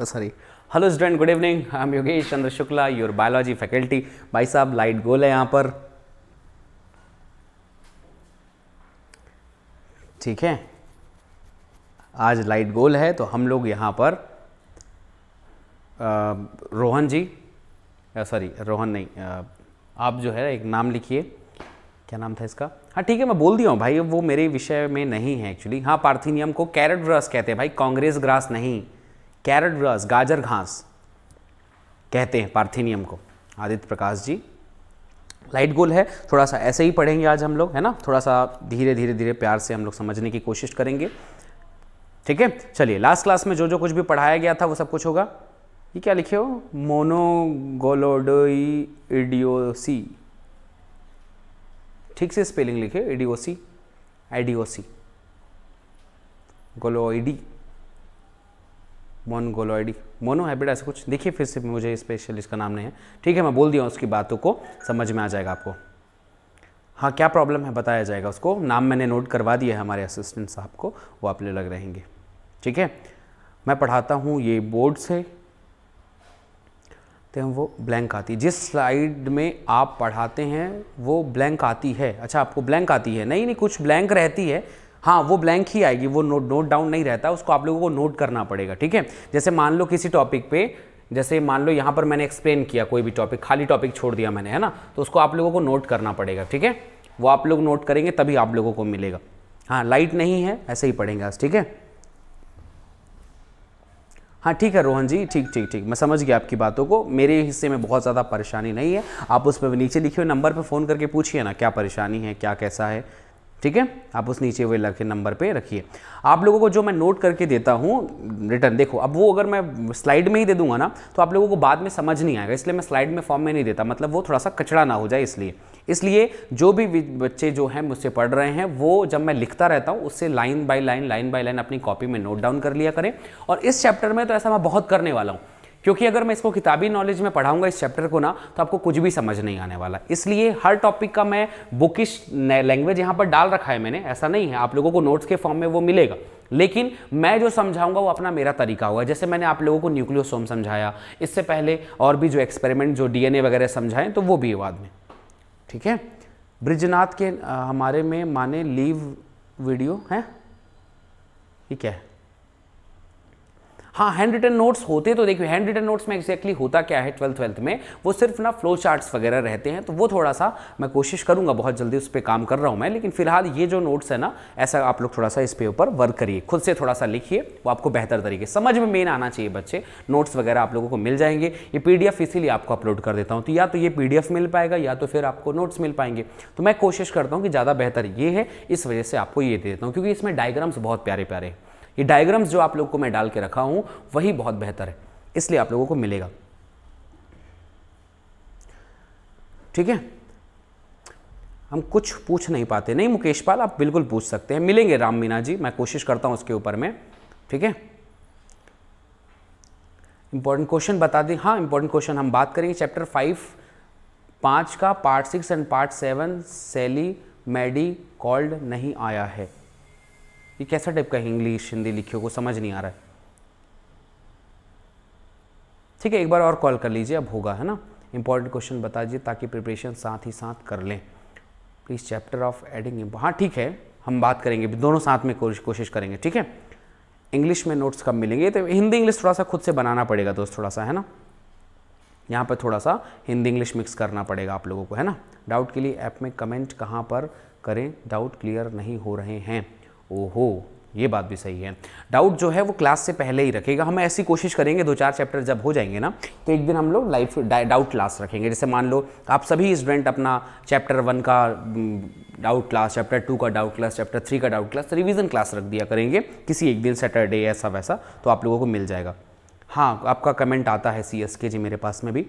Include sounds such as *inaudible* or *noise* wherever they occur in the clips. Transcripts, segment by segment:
Sorry hello student good evening I am Yogesh Chandra Shukla your biology faculty भाई साहब light गोल है यहाँ पर ठीक है आज लाइट गोल है तो हम लोग यहाँ पर आ, uh, Rohan ji sorry uh, Rohan नहीं आ, uh, आप जो है एक नाम लिखिए क्या नाम था इसका हाँ ठीक है मैं बोल दिया हूँ भाई वो मेरे विषय में नहीं है एक्चुअली हाँ पार्थिनियम को कैरेट ग्रास कहते हैं भाई कांग्रेस ग्रास नहीं कैरट ग्रास गाजर घास कहते हैं पार्थिनियम को आदित्य प्रकाश जी लाइट गोल है थोड़ा सा ऐसे ही पढ़ेंगे आज हम लोग है ना थोड़ा सा धीरे धीरे धीरे प्यार से हम लोग समझने की कोशिश करेंगे ठीक है चलिए लास्ट क्लास में जो जो कुछ भी पढ़ाया गया था वो सब कुछ होगा ये क्या लिखे हो मोनोगोलोडोई इडियोसी ठीक से स्पेलिंग लिखे इडियोसी आइडियोसी गोलोइडी मोनगोलॉइड मोनोहाइब्रिड ऐसा कुछ देखिए फिर से मुझे स्पेशल इसका नाम नहीं है ठीक है मैं बोल दिया उसकी बातों को समझ में आ जाएगा आपको हाँ क्या प्रॉब्लम है बताया जाएगा उसको नाम मैंने नोट करवा दिया है हमारे असिस्टेंट साहब को वो आप लग रहेंगे ठीक है मैं पढ़ाता हूँ ये बोर्ड से तो वो ब्लैंक आती जिस स्लाइड में आप पढ़ाते हैं वो ब्लैंक आती है अच्छा आपको ब्लैंक आती है नहीं नहीं कुछ ब्लैंक रहती है हाँ वो ब्लैंक ही आएगी वो नोट नोट डाउन नहीं रहता उसको आप लोगों को नोट करना पड़ेगा ठीक है जैसे मान लो किसी टॉपिक पे जैसे मान लो यहाँ पर मैंने एक्सप्लेन किया कोई भी टॉपिक खाली टॉपिक छोड़ दिया मैंने है ना तो उसको आप लोगों को नोट करना पड़ेगा ठीक है वो आप लोग नोट करेंगे तभी आप लोगों को मिलेगा हाँ लाइट नहीं है ऐसे ही पढ़ेंगे आज ठीक है हाँ ठीक है रोहन जी ठीक ठीक ठीक मैं समझ गया आपकी बातों को मेरे हिस्से में बहुत ज़्यादा परेशानी नहीं है आप उस पर नीचे लिखे हुए नंबर पर फ़ोन करके पूछिए ना क्या परेशानी है क्या कैसा है ठीक है आप उस नीचे हुए लगे नंबर पे रखिए आप लोगों को जो मैं नोट करके देता हूँ रिटर्न देखो अब वो अगर मैं स्लाइड में ही दे दूंगा ना तो आप लोगों को बाद में समझ नहीं आएगा इसलिए मैं स्लाइड में फॉर्म में नहीं देता मतलब वो थोड़ा सा कचड़ा ना हो जाए इसलिए इसलिए जो भी बच्चे जो हैं मुझसे पढ़ रहे हैं वो जब मैं लिखता रहता हूँ उससे line by line line by line अपनी कॉपी में नोट डाउन कर लिया करें और इस चैप्टर में तो ऐसा मैं बहुत करने वाला हूँ क्योंकि अगर मैं इसको किताबी नॉलेज में पढ़ाऊंगा इस चैप्टर को ना तो आपको कुछ भी समझ नहीं आने वाला इसलिए हर टॉपिक का मैं बुकिश लैंग्वेज यहाँ पर डाल रखा है मैंने ऐसा नहीं है आप लोगों को नोट्स के फॉर्म में वो मिलेगा लेकिन मैं जो समझाऊंगा वो अपना मेरा तरीका होगा जैसे मैंने आप लोगों को न्यूक्लियोसोम समझाया इससे पहले और भी जो एक्सपेरिमेंट जो डीएनए वगैरह समझाएं तो वो भी बाद में ठीक है ब्रिजनाथ के आ, हमारे में माने लीव वीडियो हैं ठीक है हाँ हैंड रिटन नोट्स होते तो देखिए हैंड रिटन नोट्स में एक्जैक्टली होता क्या है ट्वेल्थ ट्वेल्थ में वो सिर्फ ना फ्लो चार्ट्स वगैरह रहते हैं तो वो थोड़ा सा मैं कोशिश करूंगा बहुत जल्दी उस पर काम कर रहा हूँ मैं लेकिन फिलहाल ये जो नोट्स है ना ऐसा आप लोग थोड़ा सा इस पे ऊपर वर्क करिए खुद से थोड़ा सा लिखिए वो आपको बेहतर तरीके समझ में मेन आना चाहिए बच्चे नोट्स वगैरह आप लोगों को मिल जाएंगे ये पी इसीलिए आपको अपलोड कर देता हूँ तो या तो ये पी मिल पाएगा या तो फिर आपको नोट्स मिल पाएंगे तो मैं कोशिश करता हूँ कि ज़्यादा बेहतर ये है इस वजह से आपको ये दे देता हूँ क्योंकि इसमें डायग्राम्स बहुत प्यारे प्यारे हैं ये डायग्राम्स जो आप लोग को मैं डाल के रखा हूं वही बहुत बेहतर है इसलिए आप लोगों को मिलेगा ठीक है हम कुछ पूछ नहीं पाते नहीं मुकेश पाल आप बिल्कुल पूछ सकते हैं मिलेंगे राम मीना जी मैं कोशिश करता हूं उसके ऊपर में ठीक है इंपॉर्टेंट क्वेश्चन बता दें हाँ इंपॉर्टेंट क्वेश्चन हम बात करेंगे चैप्टर फाइव पांच का part six and part seven सेली मैडी कॉल्ड नहीं आया है ये कैसा टाइप का इंग्लिश हिंदी लिखे को समझ नहीं आ रहा है ठीक है एक बार और कॉल कर लीजिए अब होगा है ना इंपॉर्टेंट क्वेश्चन बता दीजिए ताकि प्रिपरेशन साथ ही साथ कर लें प्लीज़ चैप्टर ऑफ एडिंग हाँ ठीक है हम बात करेंगे दोनों साथ में कोशिश करेंगे ठीक है इंग्लिश में नोट्स कब मिलेंगे तो हिंदी इंग्लिश थोड़ा सा खुद से बनाना पड़ेगा दोस्त थोड़ा सा है ना यहाँ पर थोड़ा सा हिंदी इंग्लिश मिक्स करना पड़ेगा आप लोगों को है ना डाउट के लिए ऐप में कमेंट कहाँ पर करें डाउट क्लियर नहीं हो रहे हैं ओहो ये बात भी सही है डाउट जो है वो क्लास से पहले ही रखेगा हम ऐसी कोशिश करेंगे दो चार चैप्टर जब हो जाएंगे ना तो एक दिन हम लोग लाइफ डाउट क्लास रखेंगे जैसे मान लो आप सभी स्टूडेंट अपना चैप्टर वन का डाउट क्लास चैप्टर टू का डाउट क्लास चैप्टर थ्री का डाउट क्लास रिविज़न क्लास रख दिया करेंगे किसी एक दिन सैटरडे ऐसा वैसा तो आप लोगों को मिल जाएगा हाँ आपका कमेंट आता है सी एस के जी मेरे पास में भी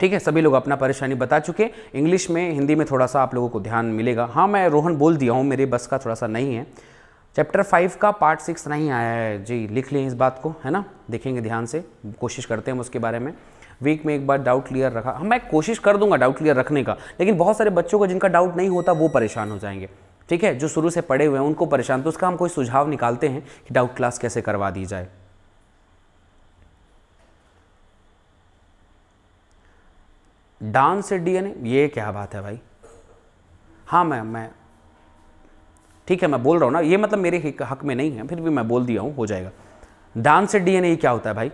ठीक है सभी लोग अपना परेशानी बता चुके इंग्लिश में हिंदी में थोड़ा सा आप लोगों को ध्यान मिलेगा हाँ मैं रोहन बोल दिया हूँ मेरे बस का थोड़ा सा नहीं है चैप्टर फाइव का पार्ट सिक्स नहीं आया है जी लिख लें इस बात को है ना देखेंगे ध्यान से कोशिश करते हैं हम उसके बारे में वीक में एक बार डाउट क्लियर रखा हाँ मैं कोशिश कर दूंगा डाउट क्लियर रखने का लेकिन बहुत सारे बच्चों को जिनका डाउट नहीं होता वो परेशान हो जाएंगे ठीक है जो शुरू से पढ़े हुए हैं उनको परेशान तो उसका हम कोई सुझाव निकालते हैं कि डाउट क्लास कैसे करवा दी जाए डांस से डीएनए ये क्या बात है भाई हाँ मैम मैं ठीक है मैं बोल रहा हूँ ना ये मतलब मेरे हक में नहीं है फिर भी मैं बोल दिया हूँ हो जाएगा डांस से डीएनए क्या होता है भाई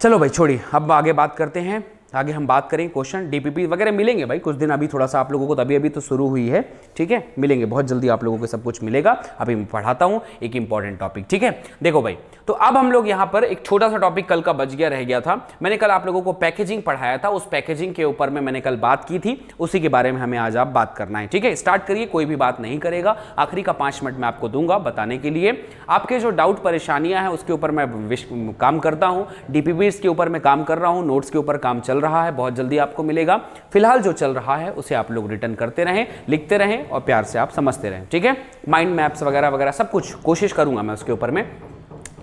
चलो भाई छोड़िए अब आगे बात करते हैं आगे हम बात करें क्वेश्चन डीपीपी वगैरह मिलेंगे भाई कुछ दिन अभी थोड़ा सा आप लोगों को अभी अभी तो शुरू हुई है ठीक है मिलेंगे बहुत जल्दी आप लोगों को सब कुछ मिलेगा अभी मैं पढ़ाता हूँ एक इंपॉर्टेंट टॉपिक ठीक है देखो भाई तो अब हम लोग यहाँ पर एक छोटा सा टॉपिक कल का बच गया रह गया था मैंने कल आप लोगों को पैकेजिंग पढ़ाया था उस पैकेजिंग के ऊपर में मैंने कल बात की थी उसी के बारे में हमें आज आप बात करना है ठीक है स्टार्ट करिए कोई भी बात नहीं करेगा आखिरी का पाँच मिनट मैं आपको दूंगा बताने के लिए आपके जो डाउट परेशानियां हैं उसके ऊपर मैं काम करता हूँ डी के ऊपर मैं काम कर रहा हूँ नोट्स के ऊपर काम चल रहा है बहुत जल्दी आपको मिलेगा फिलहाल जो चल रहा है उसे आप लोग रिटर्न करते रहें लिखते रहें और प्यार से आप समझते रहें ठीक है माइंड मैप्स वगैरह वगैरह सब कुछ कोशिश करूंगा मैं उसके ऊपर में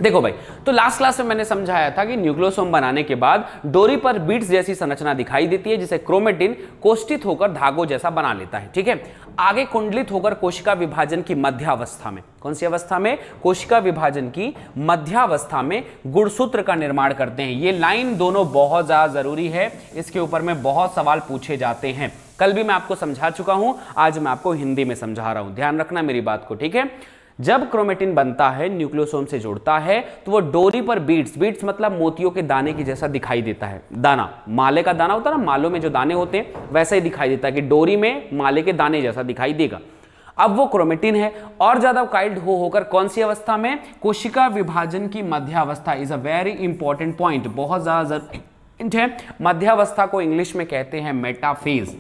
देखो भाई तो लास्ट क्लास में मैंने समझाया था कि न्यूक्लियोसोम बनाने के बाद डोरी पर बीट्स जैसी संरचना दिखाई देती है जिसे क्रोमेटिन कोष्ठित होकर धागो जैसा बना लेता है ठीक है आगे कुंडलित होकर कोशिका विभाजन की मध्यावस्था में कौन सी अवस्था में कोशिका विभाजन की मध्यावस्था में गुणसूत्र का निर्माण करते हैं ये लाइन दोनों बहुत ज्यादा जरूरी है इसके ऊपर में बहुत सवाल पूछे जाते हैं कल भी मैं आपको समझा चुका हूं आज मैं आपको हिंदी में समझा रहा हूं ध्यान रखना मेरी बात को ठीक है जब क्रोमेटिन बनता है न्यूक्लियोसोम से जुड़ता है तो वो डोरी पर बीट्स बीट्स मतलब मोतियों के दाने की जैसा दिखाई देता है दाना माले का दाना होता है ना मालों में जो दाने होते हैं वैसा ही दिखाई देता है कि डोरी में माले के दाने जैसा दिखाई देगा अब वो क्रोमेटिन है और ज्यादा काइल्ड हो होकर कौन सी अवस्था में कोशिका विभाजन की मध्यावस्था is a very important point बहुत ज्यादा मध्यावस्था को इंग्लिश में कहते हैं मेटाफेज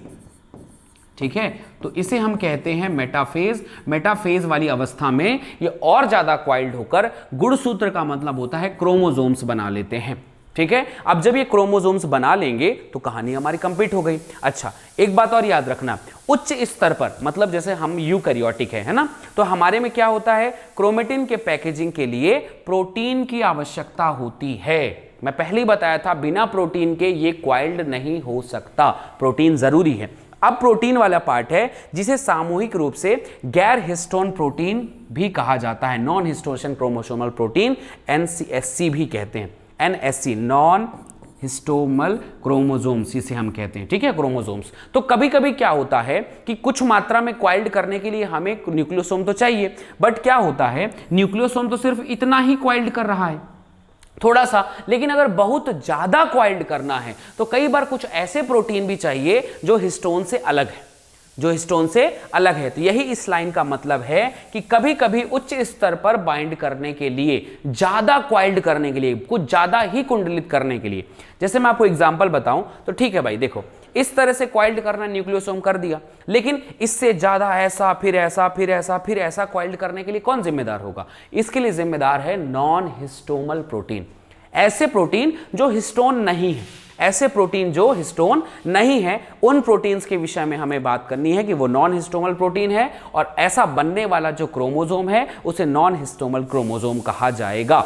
ठीक है तो इसे हम कहते हैं मेटाफेज मेटाफेज वाली अवस्था में ये और ज़्यादा क्वाइल्ड होकर गुणसूत्र का मतलब होता है क्रोमोजोम्स बना लेते हैं ठीक है अब जब ये क्रोमोजोम्स बना लेंगे तो कहानी हमारी कंप्लीट हो गई अच्छा एक बात और याद रखना उच्च स्तर पर मतलब जैसे हम यूकैरियोटिक है है ना तो हमारे में क्या होता है क्रोमेटिन के पैकेजिंग के लिए प्रोटीन की आवश्यकता होती है मैं पहले ही बताया था बिना प्रोटीन के ये क्वाइल्ड नहीं हो सकता प्रोटीन जरूरी है अब प्रोटीन वाला पार्ट है जिसे सामूहिक रूप से गैर हिस्टोन प्रोटीन भी कहा जाता है non histone chromosomal protein NCSC भी कहते हैं एनएससी नॉन हिस्टोमल क्रोमोजोम्स इसे हम कहते हैं ठीक है क्रोमोजोम्स तो कभी कभी क्या होता है कि कुछ मात्रा में क्वाइल्ड करने के लिए हमें न्यूक्लियोसोम तो चाहिए बट क्या होता है न्यूक्लियोसोम तो सिर्फ इतना ही क्वाइल्ड कर रहा है थोड़ा सा लेकिन अगर बहुत ज़्यादा क्वाइल्ड करना है तो कई बार कुछ ऐसे प्रोटीन भी चाहिए जो हिस्टोन से अलग है जो हिस्टोन से अलग है तो यही इस लाइन का मतलब है कि कभी कभी उच्च स्तर पर बाइंड करने के लिए ज़्यादा क्वाइल्ड करने के लिए कुछ ज़्यादा ही कुंडलित करने के लिए जैसे मैं आपको एग्जाम्पल बताऊं तो ठीक है भाई देखो इस तरह से क्वाइल्ड करना न्यूक्लियोसोम कर दिया लेकिन इससे ज़्यादा ऐसा फिर ऐसा फिर ऐसा फिर ऐसा क्वाइल्ड करने के लिए कौन जिम्मेदार होगा इसके लिए जिम्मेदार है नॉन हिस्टोमल प्रोटीन ऐसे प्रोटीन जो हिस्टोन नहीं है ऐसे प्रोटीन जो हिस्टोन नहीं है उन प्रोटीन्स के विषय में हमें बात करनी है कि वो नॉन हिस्टोमल प्रोटीन है और ऐसा बनने वाला जो क्रोमोजोम है उसे नॉन हिस्टोमल क्रोमोजोम कहा जाएगा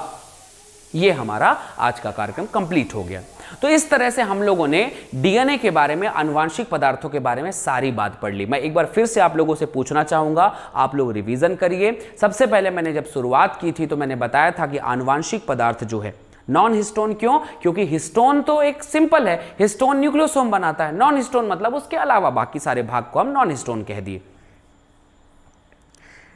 ये हमारा आज का कार्यक्रम कंप्लीट हो गया तो इस तरह से हम लोगों ने डीएनए के बारे में अनुवांशिक पदार्थों के बारे में सारी बात पढ़ ली मैं एक बार फिर से आप लोगों से पूछना चाहूंगा आप लोग रिवीजन करिए सबसे पहले मैंने जब शुरुआत की थी तो मैंने बताया था कि अनुवांशिक पदार्थ जो है नॉन हिस्टोन क्यों क्योंकि हिस्टोन तो एक सिंपल है हिस्टोन न्यूक्लियोसोम बनाता है नॉन हिस्टोन मतलब उसके अलावा बाकी सारे भाग को हम नॉन हिस्टोन कह दिए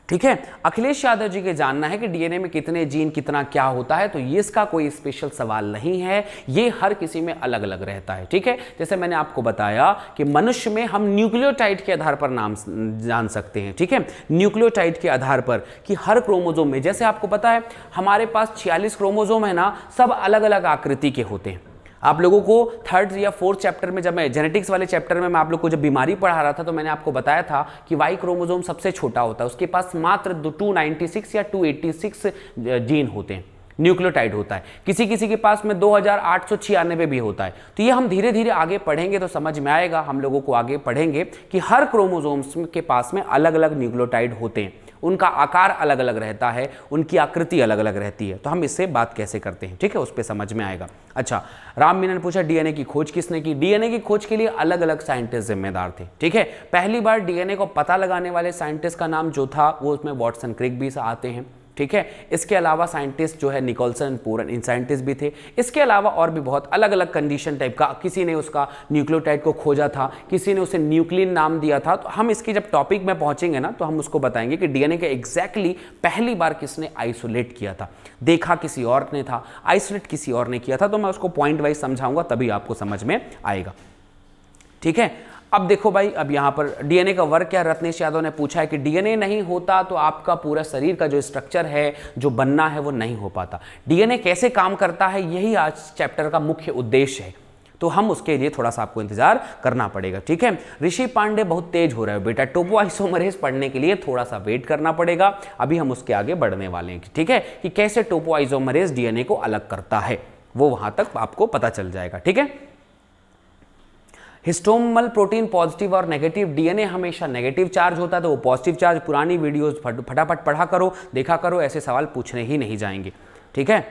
ठीक है अखिलेश यादव जी के जानना है कि डीएनए में कितने जीन कितना क्या होता है तो ये इसका कोई स्पेशल सवाल नहीं है ये हर किसी में अलग अलग रहता है ठीक है जैसे मैंने आपको बताया कि मनुष्य में हम न्यूक्लियोटाइड के आधार पर नाम जान सकते हैं ठीक है न्यूक्लियोटाइड के आधार पर कि हर क्रोमोजोम में जैसे आपको पता है हमारे पास छियालीस क्रोमोजोम है ना सब अलग अलग आकृति के होते हैं आप लोगों को थर्ड या फोर्थ चैप्टर में जब मैं जेनेटिक्स वाले चैप्टर में मैं आप लोग को जब बीमारी पढ़ा रहा था तो मैंने आपको बताया था कि वाई क्रोमोजोम सबसे छोटा होता है उसके पास मात्र 296 या 286 जीन होते हैं न्यूक्लियोटाइड होता है किसी किसी के पास में दो हज़ार भी होता है तो ये हम धीरे धीरे आगे पढ़ेंगे तो समझ में आएगा हम लोगों को आगे पढ़ेंगे कि हर क्रोमोजोम्स के पास में अलग अलग न्यूक्लियोटाइड होते हैं उनका आकार अलग अलग रहता है उनकी आकृति अलग अलग रहती है तो हम इससे बात कैसे करते हैं ठीक है उस पर समझ में आएगा अच्छा राम मीना ने पूछा डीएनए की खोज किसने की डीएनए की खोज के लिए अलग अलग साइंटिस्ट जिम्मेदार थे ठीक है पहली बार डीएनए को पता लगाने वाले साइंटिस्ट का नाम जो था वो उसमें वॉटसन क्रिक भी आते हैं ठीक है इसके अलावा साइंटिस्ट जो है निकोलसन पूरन इन साइंटिस्ट भी थे इसके अलावा और भी बहुत अलग अलग कंडीशन टाइप का किसी ने उसका न्यूक्लियोटाइड को खोजा था किसी ने उसे न्यूक्लिन नाम दिया था तो हम इसकी जब टॉपिक में पहुंचेंगे ना तो हम उसको बताएंगे कि डीएनए का एग्जैक्टली पहली बार किसने आइसोलेट किया था देखा किसी और ने था आइसोलेट किसी और ने किया था तो मैं उसको पॉइंट वाइज समझाऊंगा तभी आपको समझ में आएगा ठीक है अब देखो भाई अब यहाँ पर डीएनए का वर्क क्या रत्नेश यादव ने पूछा है कि डीएनए नहीं होता तो आपका पूरा शरीर का जो स्ट्रक्चर है जो बनना है वो नहीं हो पाता डीएनए कैसे काम करता है यही आज चैप्टर का मुख्य उद्देश्य है तो हम उसके लिए थोड़ा सा आपको इंतजार करना पड़ेगा ठीक है ऋषि पांडे बहुत तेज हो रहे हो बेटा टोपो आइसोमरेज पढ़ने के लिए थोड़ा सा वेट करना पड़ेगा अभी हम उसके आगे बढ़ने वाले हैं ठीक है कि कैसे टोपो आइसोमरेज डीएनए को अलग करता है वो वहां तक आपको पता चल जाएगा ठीक है हिस्टोमल प्रोटीन पॉजिटिव और नेगेटिव डीएनए हमेशा नेगेटिव चार्ज होता है तो वो पॉजिटिव चार्ज पुरानी वीडियोज फटाफट पढ़ा करो देखा करो ऐसे सवाल पूछने ही नहीं जाएंगे ठीक है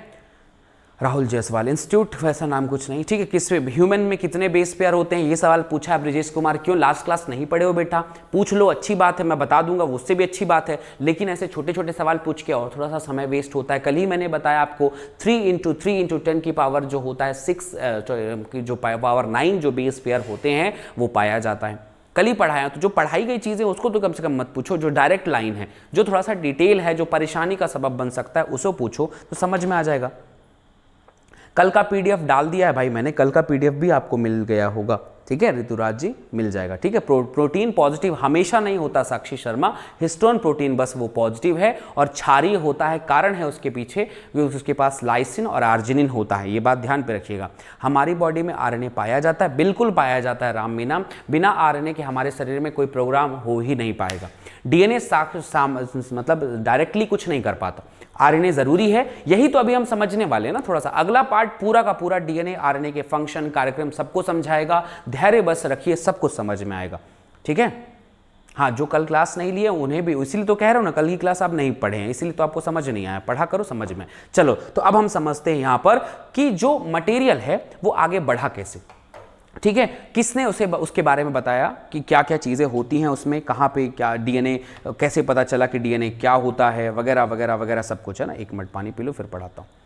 राहुल जयसवाल इंस्टीट्यूट वैसा नाम कुछ नहीं ठीक है किस ह्यूमन में कितने बेस पेयर होते हैं ये सवाल पूछा है ब्रजेश कुमार क्यों लास्ट क्लास नहीं पढ़े हो बेटा पूछ लो अच्छी बात है मैं बता दूंगा उससे भी अच्छी बात है लेकिन ऐसे छोटे छोटे सवाल पूछ के और थोड़ा सा समय वेस्ट होता है कल ही मैंने बताया आपको three into three into ten की पावर जो होता है सिक्स जो पावर नाइन जो बेस पेयर होते हैं वो पाया जाता है कल ही पढ़ाया तो जो पढ़ाई गई चीज़ें उसको तो कम से कम मत पूछो जो डायरेक्ट लाइन है जो थोड़ा सा डिटेल है जो परेशानी का सबब बन सकता है उसको पूछो तो समझ में आ जाएगा कल का पीडीएफ डाल दिया है भाई मैंने कल का पीडीएफ भी आपको मिल गया होगा ठीक है ऋतुराज जी मिल जाएगा ठीक है प्रो, प्रोटीन पॉजिटिव हमेशा नहीं होता साक्षी शर्मा हिस्टोन प्रोटीन बस वो पॉजिटिव है और क्षारीय होता है कारण है उसके पीछे उसके पास लाइसिन और आर्जिनिन होता है ये बात ध्यान पे रखिएगा हमारी बॉडी में आर पाया जाता है बिल्कुल पाया जाता है राम मीना बिना आर के हमारे शरीर में कोई प्रोग्राम हो ही नहीं पाएगा डीएनए मतलब डायरेक्टली कुछ नहीं कर पाता आरएनए जरूरी है यही तो अभी हम समझने वाले हैं ना थोड़ा सा अगला पार्ट पूरा का पूरा डीएनए आरएनए के फंक्शन कार्यक्रम सबको समझाएगा धैर्य बस रखिए सब कुछ समझ में आएगा ठीक है हाँ जो कल क्लास नहीं लिए उन्हें भी इसीलिए तो कह रहा हूँ ना कल की क्लास आप नहीं पढ़े हैं इसीलिए तो आपको समझ नहीं आया पढ़ा करो समझ में चलो तो अब हम समझते हैं यहाँ पर कि जो मटेरियल है वो आगे बढ़ा कैसे ठीक है किसने उसे उसके बारे में बताया कि क्या क्या चीज़ें होती हैं उसमें कहाँ पे क्या डीएनए कैसे पता चला कि डीएनए क्या होता है वगैरह वगैरह वगैरह सब कुछ है ना एक मिनट पानी पी लो फिर पढ़ाता हूँ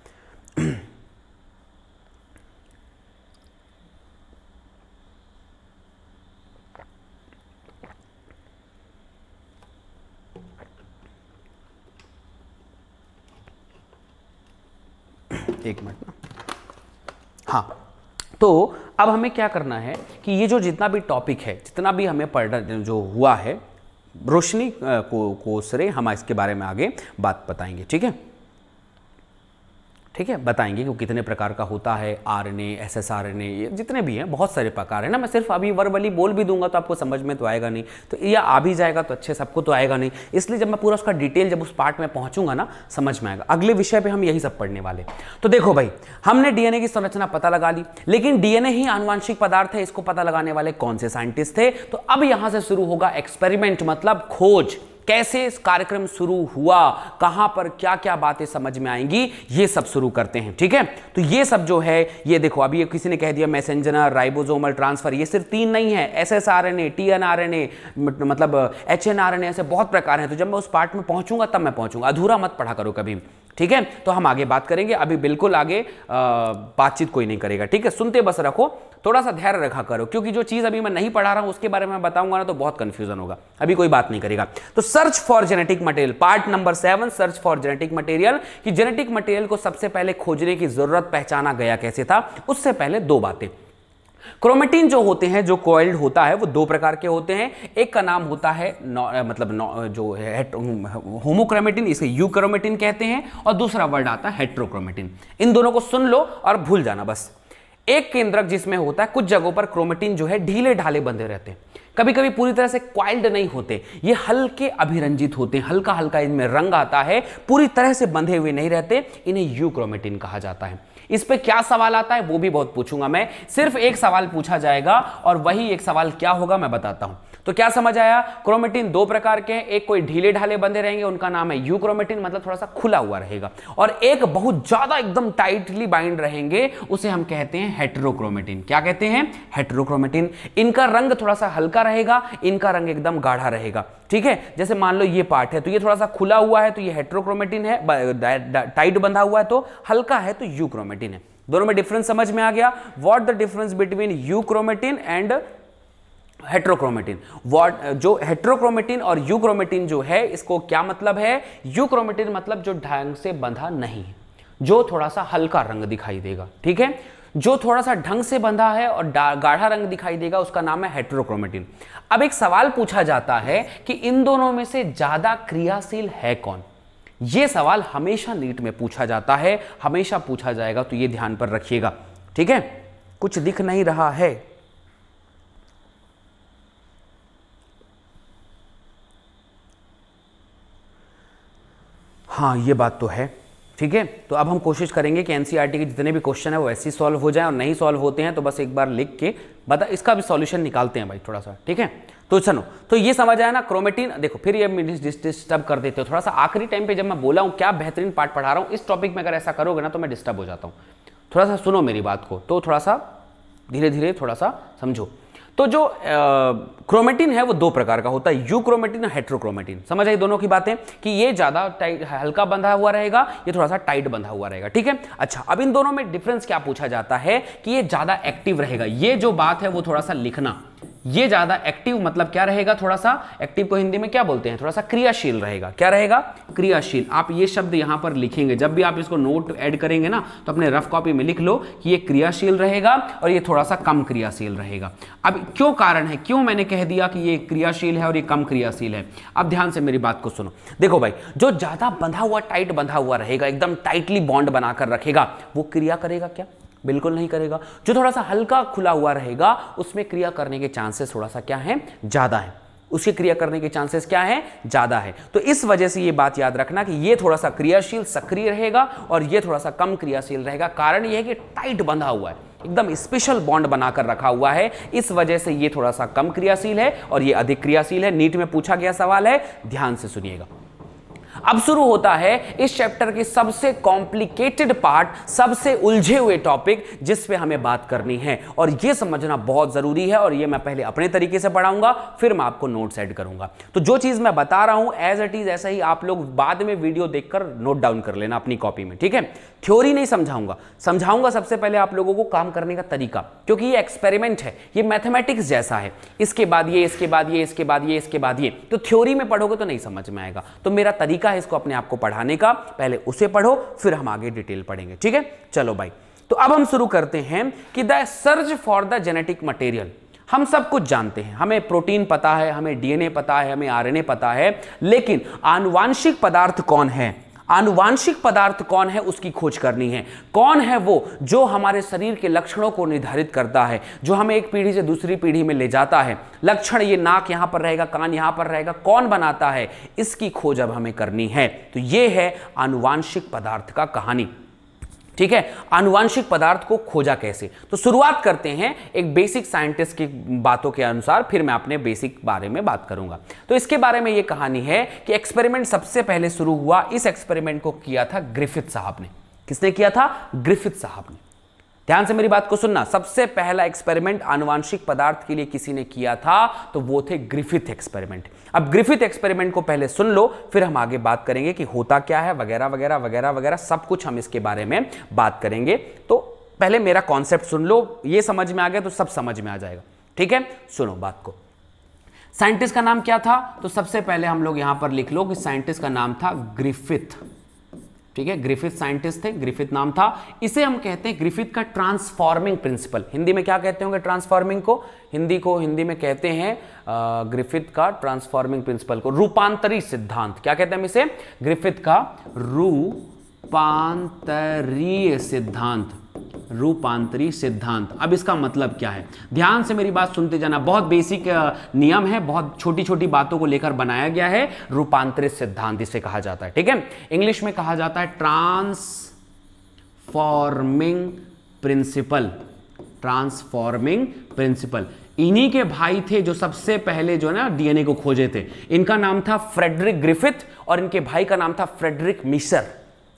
एक मिनट ना हाँ तो अब हमें क्या करना है कि ये जो जितना भी टॉपिक है जितना भी हमें पढ़ जो हुआ है रोशनी को कोसरे हम इसके बारे में आगे बात बताएंगे ठीक है ठीक है बताएंगे कि वो कितने प्रकार का होता है R N S S R N A जितने भी हैं बहुत सारे प्रकार हैं ना मैं सिर्फ अभी वर्बली बोल भी दूंगा तो आपको समझ में तो आएगा नहीं तो या आ भी जाएगा तो अच्छे सबको तो आएगा नहीं इसलिए जब मैं पूरा उसका डिटेल जब उस पार्ट में पहुंचूंगा ना समझ में आएगा अगले विषय पर हम यही सब पढ़ने वाले तो देखो भाई हमने डीएनए की संरचना पता लगा ली लेकिन डीएनए ही आनुवांशिक पदार्थ है इसको पता लगाने वाले कौन से साइंटिस्ट थे तो अब यहां से शुरू होगा एक्सपेरिमेंट मतलब खोज कैसे कार्यक्रम शुरू हुआ कहां पर क्या क्या बातें समझ में आएंगी ये सब शुरू करते हैं ठीक है तो ये सब जो है ये देखो अभी ये किसी ने कह दिया मैसेंजर राइबोजोमल ट्रांसफर ये सिर्फ तीन नहीं है S S R N A T N R N A मतलब H N R N A ऐसे बहुत प्रकार हैं तो जब मैं उस पार्ट में पहुंचूंगा तब मैं पहुंचूंगा अधूरा मत पढ़ा करो कभी ठीक है तो हम आगे बात करेंगे अभी बिल्कुल आगे बातचीत कोई नहीं करेगा ठीक है सुनते बस रखो थोड़ा सा धैर्य रखा करो क्योंकि जो चीज़ अभी मैं नहीं पढ़ा रहा हूं उसके बारे में बताऊंगा ना तो बहुत कंफ्यूजन होगा अभी कोई बात नहीं करेगा तो search for genetic material part number seven search for genetic material कि जेनेटिक मटेरियल को सबसे पहले खोजने की जरूरत पहचाना गया कैसे था उससे पहले दो बातें क्रोमेटिन जो होते हैं जो कॉइल्ड होता है वो दो प्रकार के होते हैं एक का नाम होता है मतलब जो है होमोक्रोमेटिन इसे यूक्रोमेटिन कहते हैं और दूसरा वर्ड आता है हेट्रोक्रोमेटिन इन दोनों को सुन लो और भूल जाना बस एक केंद्रक जिसमें होता है कुछ जगहों पर क्रोमेटिन जो है ढीले ढाले बंधे रहते हैं कभी कभी पूरी तरह से क्वाइल्ड नहीं होते ये हल्के अभिरंजित होते हैं हल्का हल्का इनमें रंग आता है पूरी तरह से बंधे हुए नहीं रहते इन्हें यूक्रोमेटिन कहा जाता है इस पर क्या सवाल आता है वो भी बहुत पूछूंगा मैं सिर्फ एक सवाल पूछा जाएगा और वही एक सवाल क्या होगा मैं बताता हूं तो क्या समझ आया क्रोमेटिन दो प्रकार के हैं एक कोई ढीले ढाले बंधे रहेंगे उनका नाम है यूक्रोमेटिन मतलब थोड़ा सा खुला हुआ रहेगा और एक बहुत ज्यादा एकदम टाइटली बाइंड रहेंगे उसे हम कहते हैं हेट्रोक्रोमेटिन क्या कहते हैं हेट्रोक्रोमेटिन इनका रंग थोड़ा सा हल्का रहेगा इनका रंग एकदम गाढ़ा रहेगा ठीक है जैसे मान लो ये पार्ट है तो ये थोड़ा सा खुला हुआ है तो ये हेट्रोक्रोमेटिन है टाइट बंधा हुआ है तो हल्का है तो यूक्रोमेटिन है दोनों में डिफरेंस समझ में आ गया what the difference between euchromatin and heterochromatin what uh, जो हेट्रोक्रोमेटिन और यूक्रोमेटिन जो है इसको क्या मतलब है यूक्रोमेटिन मतलब जो ढंग से बंधा नहीं जो थोड़ा सा हल्का रंग दिखाई देगा ठीक है जो थोड़ा सा ढंग से बंधा है और गाढ़ा रंग दिखाई देगा उसका नाम है हेट्रोक्रोमेटिन अब एक सवाल पूछा जाता है कि इन दोनों में से ज़्यादा क्रियाशील है कौन ये सवाल हमेशा नीट में पूछा जाता है हमेशा पूछा जाएगा तो ये ध्यान पर रखिएगा ठीक है कुछ दिख नहीं रहा है हाँ ये बात तो है ठीक है तो अब हम कोशिश करेंगे कि एन e के जितने भी क्वेश्चन है वो ऐसे ही सॉल्व हो जाए और नहीं सॉल्व होते हैं तो बस एक बार लिख के बता इसका भी सॉल्यूशन निकालते हैं भाई थोड़ा सा ठीक है तो चलो तो ये समझ आया ना क्रोमेटिन देखो फिर ये डिस्टर्ब कर देते हो थोड़ा सा आखिरी टाइम पे जब मैं बोला हूँ क्या बेहतरीन पार्ट पढ़ा रहा हूँ इस टॉपिक में अगर ऐसा करोगे ना तो मैं डिस्टर्ब हो जाता हूँ थोड़ा सा सुनो मेरी बात को तो थोड़ा सा धीरे धीरे थोड़ा सा समझो तो जो क्रोमेटिन है वो दो प्रकार का होता है यूक्रोमेटिन और हेट्रोक्रोमेटिन समझ आई दोनों की बातें कि ये ज़्यादा हल्का बंधा हुआ रहेगा ये थोड़ा सा टाइट बंधा हुआ रहेगा ठीक है अच्छा अब इन दोनों में डिफरेंस क्या पूछा जाता है कि ये ज़्यादा एक्टिव रहेगा ये जो बात है वो थोड़ा सा लिखना ये ज्यादा एक्टिव मतलब क्या रहेगा थोड़ा सा एक्टिव को हिंदी में क्या बोलते हैं थोड़ा सा क्रियाशील रहेगा क्या रहेगा क्रियाशील आप ये शब्द यहां पर लिखेंगे जब भी आप इसको नोट ऐड करेंगे ना तो अपने रफ कॉपी में लिख लो कि ये क्रियाशील रहेगा और ये थोड़ा सा कम क्रियाशील रहेगा अब क्यों कारण है क्यों मैंने कह दिया कि ये क्रियाशील है और ये कम क्रियाशील है अब ध्यान से मेरी बात को सुनो देखो भाई जो ज्यादा बंधा हुआ टाइट बंधा हुआ रहेगा एकदम टाइटली बॉन्ड बनाकर रखेगा वो क्रिया करेगा क्या बिल्कुल नहीं करेगा जो थोड़ा सा हल्का खुला हुआ रहेगा उसमें क्रिया करने के चांसेस थोड़ा सा क्या है ज़्यादा है उसके क्रिया करने के चांसेस क्या है ज़्यादा है तो इस वजह से यह बात याद रखना कि यह थोड़ा सा क्रियाशील सक्रिय रहेगा और यह थोड़ा सा कम क्रियाशील रहेगा कारण यह है कि टाइट बंधा हुआ है एकदम स्पेशल बॉन्ड बनाकर रखा हुआ है इस वजह से यह थोड़ा सा कम क्रियाशील है और ये अधिक क्रियाशील है नीट में पूछा गया सवाल है ध्यान से सुनिएगा अब शुरू होता है इस चैप्टर के सबसे कॉम्प्लिकेटेड पार्ट सबसे उलझे हुए टॉपिक जिस पे हमें बात करनी है और ये समझना बहुत ज़रूरी है और ये मैं पहले अपने तरीके से पढ़ाऊंगा फिर मैं आपको नोट्स ऐड करूंगा तो जो चीज़ मैं बता रहा हूं एज इट इज़ ऐसा ही आप लोग बाद में वीडियो देखकर नोट डाउन कर लेना अपनी कॉपी में ठीक है थ्योरी नहीं समझाऊंगा समझाऊंगा सबसे पहले आप लोगों को काम करने का तरीका क्योंकि ये एक्सपेरिमेंट है ये मैथमेटिक्स जैसा है इसके बाद ये इसके बाद ये इसके बाद ये इसके बाद ये तो थ्योरी में पढ़ोगे तो नहीं समझ में आएगा तो मेरा तरीका है इसको अपने आप को पढ़ाने का पहले उसे पढ़ो फिर हम आगे डिटेल पढ़ेंगे ठीक है चलो भाई तो अब हम शुरू करते हैं कि the search for the genetic material हम सब कुछ जानते हैं हमें प्रोटीन पता है हमें डीएनए पता है हमें आरएनए पता है लेकिन आनुवांशिक पदार्थ कौन है आनुवांशिक पदार्थ कौन है उसकी खोज करनी है कौन है वो जो हमारे शरीर के लक्षणों को निर्धारित करता है जो हमें एक पीढ़ी से दूसरी पीढ़ी में ले जाता है लक्षण ये नाक यहाँ पर रहेगा कान यहाँ पर रहेगा कौन बनाता है इसकी खोज अब हमें करनी है तो ये है आनुवांशिक पदार्थ का कहानी ठीक है आनुवांशिक पदार्थ को खोजा कैसे तो शुरुआत करते हैं एक बेसिक साइंटिस्ट की बातों के अनुसार फिर मैं अपने बेसिक बारे में बात करूंगा तो इसके बारे में यह कहानी है कि एक्सपेरिमेंट सबसे पहले शुरू हुआ इस एक्सपेरिमेंट को किया था ग्रिफिथ साहब ने किसने किया था ग्रिफिथ साहब ने ध्यान से मेरी बात को सुनना सबसे पहला एक्सपेरिमेंट आनुवांशिक पदार्थ के लिए किसी ने किया था तो वो थे ग्रिफिथ एक्सपेरिमेंट अब ग्रिफिथ एक्सपेरिमेंट को पहले सुन लो फिर हम आगे बात करेंगे कि होता क्या है वगैरह वगैरह वगैरह वगैरह सब कुछ हम इसके बारे में बात करेंगे तो पहले मेरा कॉन्सेप्ट सुन लो ये समझ में आ गया तो सब समझ में आ जाएगा ठीक है सुनो बात को साइंटिस्ट का नाम क्या था तो सबसे पहले हम लोग यहां पर लिख लो कि साइंटिस्ट का नाम था ग्रिफिथ ठीक है ग्रिफिथ साइंटिस्ट थे ग्रिफिथ नाम था इसे हम कहते हैं ग्रिफिथ का ट्रांसफॉर्मिंग प्रिंसिपल हिंदी में क्या कहते होंगे ट्रांसफॉर्मिंग को हिंदी को हिंदी में कहते हैं ग्रिफिथ का ट्रांसफॉर्मिंग प्रिंसिपल को रूपांतरी सिद्धांत क्या कहते हैं हम इसे ग्रिफिथ का रूपांतरीय सिद्धांत रूपांतरी सिद्धांत अब इसका मतलब क्या है ध्यान से मेरी बात सुनते जाना बहुत बेसिक नियम है बहुत छोटी छोटी बातों को लेकर बनाया गया है रूपांतरित सिद्धांत इसे कहा जाता है ठीक है इंग्लिश में कहा जाता है ट्रांसफॉर्मिंग प्रिंसिपल ट्रांसफॉर्मिंग प्रिंसिपल इन्हीं के भाई थे जो सबसे पहले जो है ना डीएनए को खोजे थे इनका नाम था फ्रेडरिक ग्रिफिथ और इनके भाई का नाम था फ्रेडरिक मिशर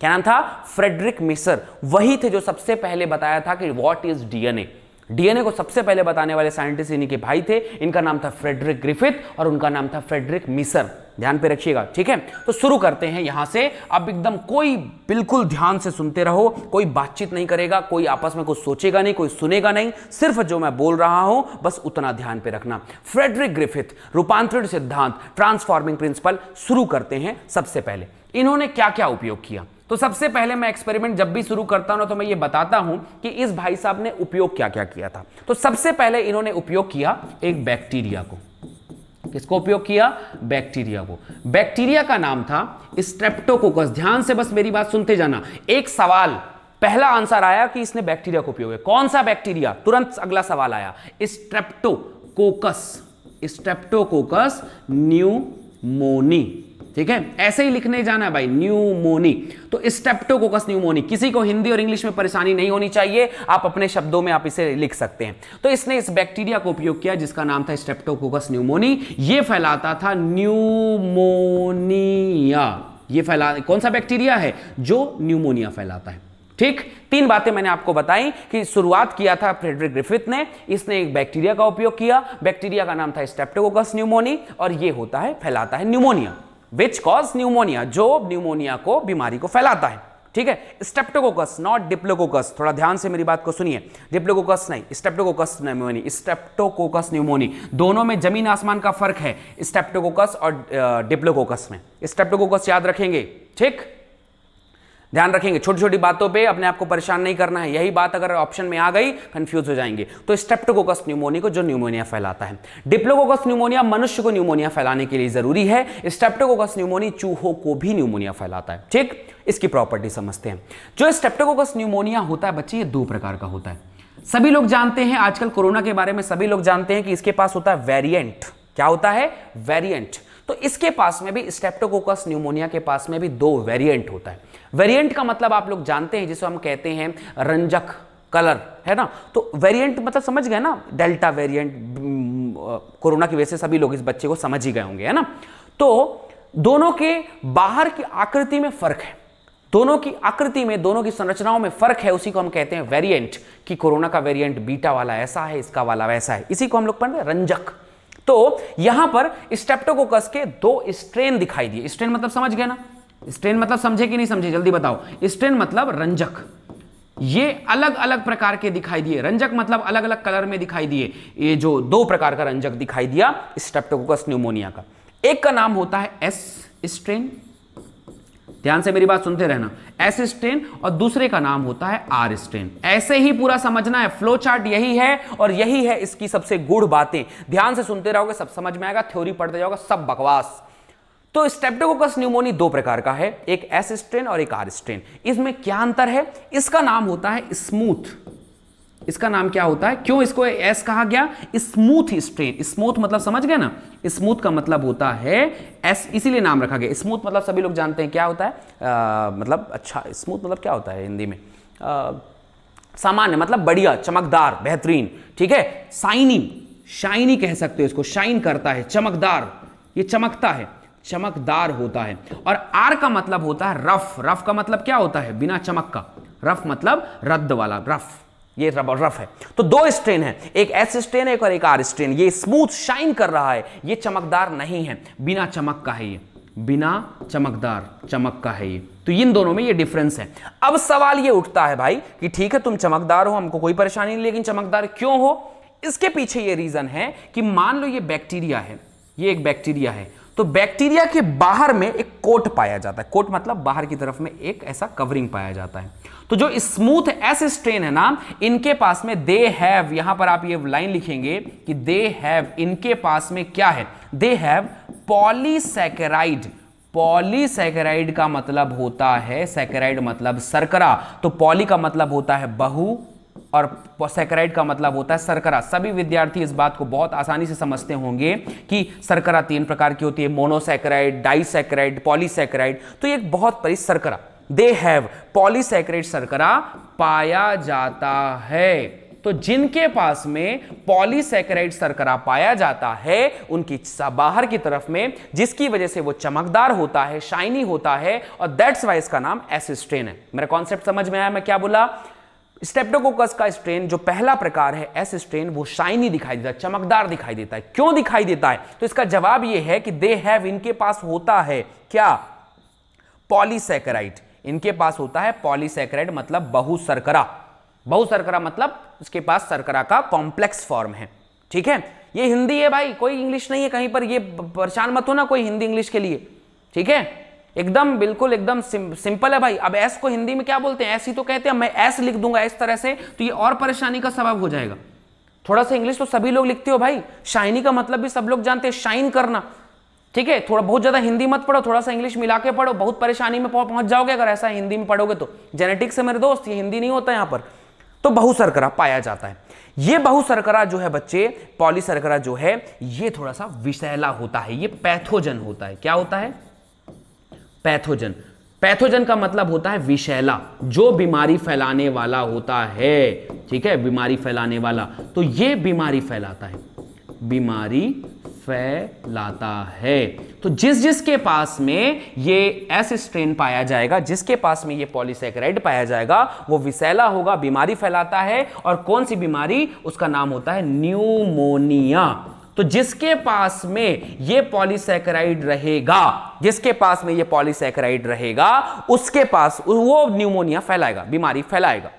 क्या नाम था फ्रेडरिक मिसर वही थे जो सबसे पहले बताया था कि व्हाट इज डीएनए डीएनए को सबसे पहले बताने वाले साइंटिस्ट इन्हीं के भाई थे इनका नाम था फ्रेडरिक ग्रिफिथ और उनका नाम था फ्रेडरिक मिसर ध्यान पे रखिएगा ठीक है तो शुरू करते हैं यहां से अब एकदम कोई बिल्कुल ध्यान से सुनते रहो कोई बातचीत नहीं करेगा कोई आपस में कुछ सोचेगा नहीं कोई सुनेगा नहीं सिर्फ जो मैं बोल रहा हूं बस उतना ध्यान पे रखना फ्रेडरिक ग्रिफिथ रूपांतरण सिद्धांत ट्रांसफॉर्मिंग प्रिंसिपल शुरू करते हैं सबसे पहले इन्होंने क्या क्या उपयोग किया तो सबसे पहले मैं एक्सपेरिमेंट जब भी शुरू करता हूं ना तो मैं ये बताता हूं कि इस भाई साहब ने उपयोग क्या क्या किया था तो सबसे पहले इन्होंने उपयोग किया एक बैक्टीरिया को किसको उपयोग किया बैक्टीरिया को बैक्टीरिया का नाम था स्ट्रेप्टोकोकस ध्यान से बस मेरी बात सुनते जाना एक सवाल पहला आंसर आया कि इसने बैक्टीरिया को उपयोग किया कौन सा बैक्टीरिया तुरंत अगला सवाल आया स्ट्रेप्टोकोकस स्ट्रेप्टोकोकस न्यूमोनी ठीक है ऐसे ही लिखने जाना भाई न्यूमोनी तो स्टेप्टोकोकस न्यूमोनी किसी को हिंदी और इंग्लिश में परेशानी नहीं होनी चाहिए आप अपने शब्दों में आप इसे लिख सकते हैं तो इसने इस बैक्टीरिया को उपयोग किया जिसका नाम था स्टेप्टोकोकस न्यूमोनी ये फैलाता था न्यूमोनिया ये फैला कौन सा बैक्टीरिया है जो न्यूमोनिया फैलाता है ठीक तीन बातें मैंने आपको बताई कि शुरुआत किया था फ्रेडरिक ग्रिफिथ ने इसने एक बैक्टीरिया का उपयोग किया बैक्टीरिया का नाम था स्टेप्टोकोकस न्यूमोनी और ये होता है फैलाता है न्यूमोनिया विच कॉज न्यूमोनिया जो न्यूमोनिया को बीमारी को फैलाता है ठीक है स्टेप्टोकोकस नॉट डिप्लोकोकस थोड़ा ध्यान से मेरी बात को सुनिए डिप्लोकोकस नहीं स्टेप्टोकोकस न्यूमोनी स्टेप्टोकोकस न्यूमोनी दोनों में जमीन आसमान का फर्क है स्टेप्टोकोकस और डिप्लोकोकस में स्टेप्टोकोकस याद रखेंगे ठीक ध्यान रखेंगे छोटी छोटी बातों पे अपने आप को परेशान नहीं करना है यही बात अगर ऑप्शन में आ गई कंफ्यूज हो जाएंगे तो स्टेप्टोकोकस न्यूमोनिया को जो न्यूमोनिया फैलाता है डिप्लोकोकस न्यूमोनिया मनुष्य को न्यूमोनिया फैलाने के लिए जरूरी है स्टेप्टोकोकस न्यूमोनिया चूहों को भी न्यूमोनिया फैलाता है ठीक इसकी प्रॉपर्टी समझते हैं जो स्टेप्टोकोकस न्यूमोनिया होता है बच्चे ये दो प्रकार का होता है सभी लोग जानते हैं आजकल कोरोना के बारे में सभी लोग जानते हैं कि इसके पास होता है वेरियंट क्या होता है वेरियंट तो इसके पास में भी स्टेप्टोकोकस न्यूमोनिया के पास में भी दो वेरिएंट होता है वेरिएंट का मतलब आप लोग जानते हैं जिसे हम कहते हैं रंजक कलर है ना तो वेरिएंट मतलब समझ गए ना डेल्टा वेरिएंट कोरोना की वजह से सभी लोग इस बच्चे को समझ ही गए होंगे है ना तो दोनों के बाहर की आकृति में फर्क है दोनों की आकृति में दोनों की संरचनाओं में फर्क है उसी को हम कहते हैं वेरिएंट कि कोरोना का वेरिएंट बीटा वाला ऐसा है इसका वाला वैसा है इसी को हम लोग पढ़ रहे रंजक तो यहां पर स्टेप्टोकोकस के दो स्ट्रेन दिखाई दिए स्ट्रेन मतलब समझ गए ना स्ट्रेन मतलब समझे कि नहीं समझे जल्दी बताओ स्ट्रेन मतलब रंजक ये अलग अलग प्रकार के दिखाई दिए रंजक मतलब अलग अलग कलर में दिखाई दिए ये जो दो प्रकार का रंजक दिखाई दिया स्टेप्टोकोकस न्यूमोनिया का एक का नाम होता है एस स्ट्रेन ध्यान से मेरी बात सुनते रहना एस स्टेन और दूसरे का नाम होता है आर स्टेन ऐसे ही पूरा समझना है फ्लो चार्ट यही है और यही है इसकी सबसे गुड़ बातें ध्यान से सुनते रहोगे सब समझ में आएगा थ्योरी पढ़ते जाओगे सब बकवास तो स्टेप्टोकोकस न्यूमोनी दो प्रकार का है एक एस स्ट्रेन और एक आर स्ट्रेन इसमें क्या अंतर है इसका नाम होता है स्मूथ इसका नाम क्या होता है क्यों इसको एस कहा गया स्मूथ स्ट्रेन स्मूथ मतलब समझ गए ना स्मूथ का मतलब होता है एस इसीलिए नाम रखा गया स्मूथ मतलब सभी लोग जानते हैं क्या होता है आ, मतलब अच्छा स्मूथ मतलब क्या होता है हिंदी में सामान्य मतलब बढ़िया चमकदार बेहतरीन ठीक है साइनी शाइनी कह सकते हो इसको शाइन करता है चमकदार ये चमकता है चमकदार होता है और आर का मतलब होता है रफ रफ का मतलब क्या होता है बिना चमक का रफ मतलब रद्द वाला रफ ये रफ है तो दो स्ट्रेन है एक एस स्ट्रेन है और एक आर स्ट्रेन ये स्मूथ शाइन कर रहा है ये चमकदार नहीं है बिना चमक का है ये बिना चमकदार चमक का है ये तो इन दोनों में ये डिफरेंस है अब सवाल ये उठता है भाई कि ठीक है तुम चमकदार हो हमको कोई परेशानी नहीं लेकिन चमकदार क्यों हो इसके पीछे ये रीजन है कि मान लो ये बैक्टीरिया है ये एक बैक्टीरिया है तो बैक्टीरिया के बाहर में एक कोट पाया जाता है कोट मतलब बाहर की तरफ में एक ऐसा कवरिंग पाया जाता है तो जो स्मूथ एस स्ट्रेन है ना इनके पास में दे हैव यहां पर आप ये लाइन लिखेंगे कि दे हैव इनके पास में क्या है दे हैव पॉलीसेकेराइड पॉलीसेकेराइड का मतलब होता है सेकेराइड मतलब सरकरा तो पॉली का मतलब होता है बहु और सेक्राइड का मतलब होता है सरकरा सभी विद्यार्थी इस बात को बहुत आसानी से समझते होंगे कि सरकरा तीन प्रकार की होती है मोनोसेकेराइड डाइसेकेराइड पॉलीसेकेराइड तो ये एक बहुत परिस सरकरा दे हैव पॉलीसेक्रेट सरकरा पाया जाता है तो जिनके पास में पॉलीसेक्राइड सरकरा पाया जाता है उनकी बाहर की तरफ में जिसकी वजह से वो चमकदार होता है शाइनी होता है और दैट्स वाई इसका नाम एसिस्ट्रेन है मेरा कॉन्सेप्ट समझ में आया मैं क्या बोला स्टेप्टोकोकस का स्ट्रेन जो पहला प्रकार है एस स्ट्रेन वो शाइनी दिखाई देता है चमकदार दिखाई देता है क्यों दिखाई देता है तो इसका जवाब ये है कि दे हैव इनके पास होता है क्या पॉलीसेक्राइड इनके पास होता है पॉलीसेक्राइड मतलब बहुशर्करा बहुशर्करा मतलब इसके पास शर्करा का कॉम्प्लेक्स फॉर्म है ठीक है ये हिंदी है भाई कोई इंग्लिश नहीं है कहीं पर ये परेशान मत हो ना कोई हिंदी इंग्लिश के लिए ठीक है एकदम बिल्कुल एकदम सिं, सिंपल है भाई अब एस को हिंदी में क्या बोलते हैं ऐस ही तो कहते हैं मैं एस लिख दूंगा इस तरह से तो ये और परेशानी का सबब हो जाएगा थोड़ा सा इंग्लिश तो सभी लोग लिखते हो भाई शाइनी का मतलब भी सब लोग जानते हैं शाइन करना ठीक है थोड़ा बहुत ज्यादा हिंदी मत पढ़ो थोड़ा सा इंग्लिश मिला के पढ़ो बहुत परेशानी में पहुंच जाओगे अगर ऐसा हिंदी में पढ़ोगे तो जेनेटिक्स है मेरे दोस्त ये हिंदी नहीं होता यहां पर तो बहुसरकरा पाया जाता है ये बहुसरकरा जो है बच्चे पॉलीसरकरा जो है ये थोड़ा सा विषैला होता है ये पैथोजन होता है क्या होता है पैथोजन पैथोजन का मतलब होता है विषैला जो बीमारी फैलाने वाला होता है ठीक है बीमारी फैलाने वाला तो ये बीमारी फैलाता है बीमारी फैलाता है तो जिस जिसके पास में ये एस स्ट्रेन पाया जाएगा जिसके पास में ये पॉलीसेक्राइड पाया जाएगा वो विसैला होगा बीमारी फैलाता है और कौन सी बीमारी उसका नाम होता है न्यूमोनिया तो जिसके पास में ये पॉलीसेक्राइड रहेगा जिसके पास में ये पॉलीसेक्राइड रहेगा उसके पास वो न्यूमोनिया फैलाएगा बीमारी फैलाएगा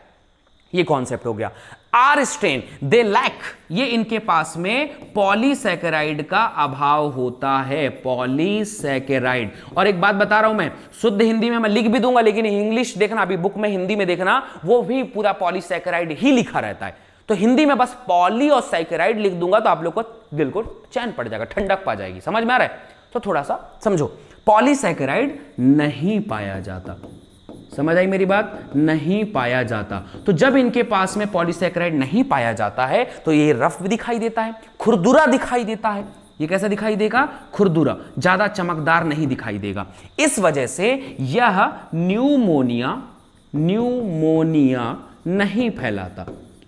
ये कॉन्सेप्ट हो गया आर स्ट्रेन दे लैक ये इनके पास में पॉलीसेकेराइड का अभाव होता है पॉलीसेकेराइड और एक बात बता रहा हूं मैं शुद्ध हिंदी में मैं लिख भी दूंगा लेकिन इंग्लिश देखना अभी बुक में हिंदी में देखना वो भी पूरा पॉलीसेकेराइड ही लिखा रहता है तो हिंदी में बस पॉली और साइकेराइड लिख दूंगा तो आप लोग को बिल्कुल चैन पड़ जाएगा ठंडक पा जाएगी समझ में आ रहा है तो थोड़ा सा समझो पॉलीसेकेराइड नहीं पाया जाता समझ आई मेरी बात नहीं पाया जाता तो जब इनके पास में पॉलीसेक्राइड नहीं पाया जाता है तो ये रफ दिखाई देता है खुरदुरा दिखाई देता है ये कैसा दिखाई देगा खुरदुरा ज्यादा चमकदार नहीं दिखाई देगा इस वजह से यह न्यूमोनिया न्यूमोनिया नहीं फैलाता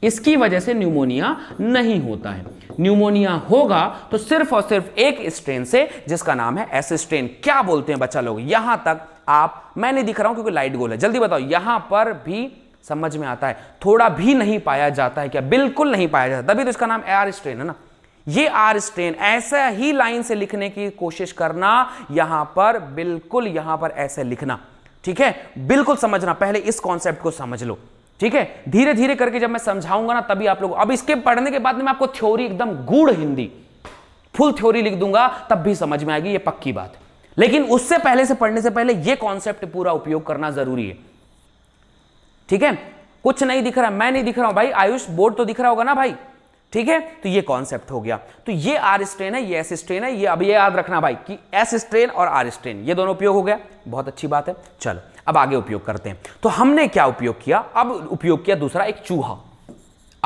इसकी वजह से न्यूमोनिया नहीं होता है न्यूमोनिया होगा तो सिर्फ और सिर्फ एक स्ट्रेन से जिसका नाम है एस स्ट्रेन क्या बोलते हैं बच्चा लोग यहां तक आप मैं नहीं दिख रहा हूं क्योंकि लाइट गोल है जल्दी बताओ यहां पर भी समझ में आता है थोड़ा भी नहीं पाया जाता है क्या बिल्कुल नहीं पाया जाता तभी तो इसका नाम एयर स्ट्रेन है ना ये आर स्ट्रेन ऐसा ही लाइन से लिखने की कोशिश करना यहां पर बिल्कुल यहां पर ऐसे लिखना ठीक है बिल्कुल समझना पहले इस कॉन्सेप्ट को समझ लो ठीक है धीरे धीरे करके जब मैं समझाऊंगा ना तभी आप लोग अब इसके पढ़ने के बाद में आपको थ्योरी एकदम गुड हिंदी फुल थ्योरी लिख दूंगा तब भी समझ में आएगी ये पक्की बात है लेकिन उससे पहले से पढ़ने से पहले यह कॉन्सेप्ट पूरा उपयोग करना जरूरी है ठीक है कुछ नहीं दिख रहा मैं नहीं दिख रहा हूं भाई आयुष बोर्ड तो दिख रहा होगा ना भाई ठीक है तो ये कॉन्सेप्ट हो गया तो ये आर स्ट्रेन है ये एस स्ट्रेन है ये अब ये याद रखना भाई कि एस स्ट्रेन और आर स्ट्रेन ये दोनों उपयोग हो गया बहुत अच्छी बात है चलो अब आगे उपयोग करते हैं तो हमने क्या उपयोग किया अब उपयोग किया दूसरा एक चूहा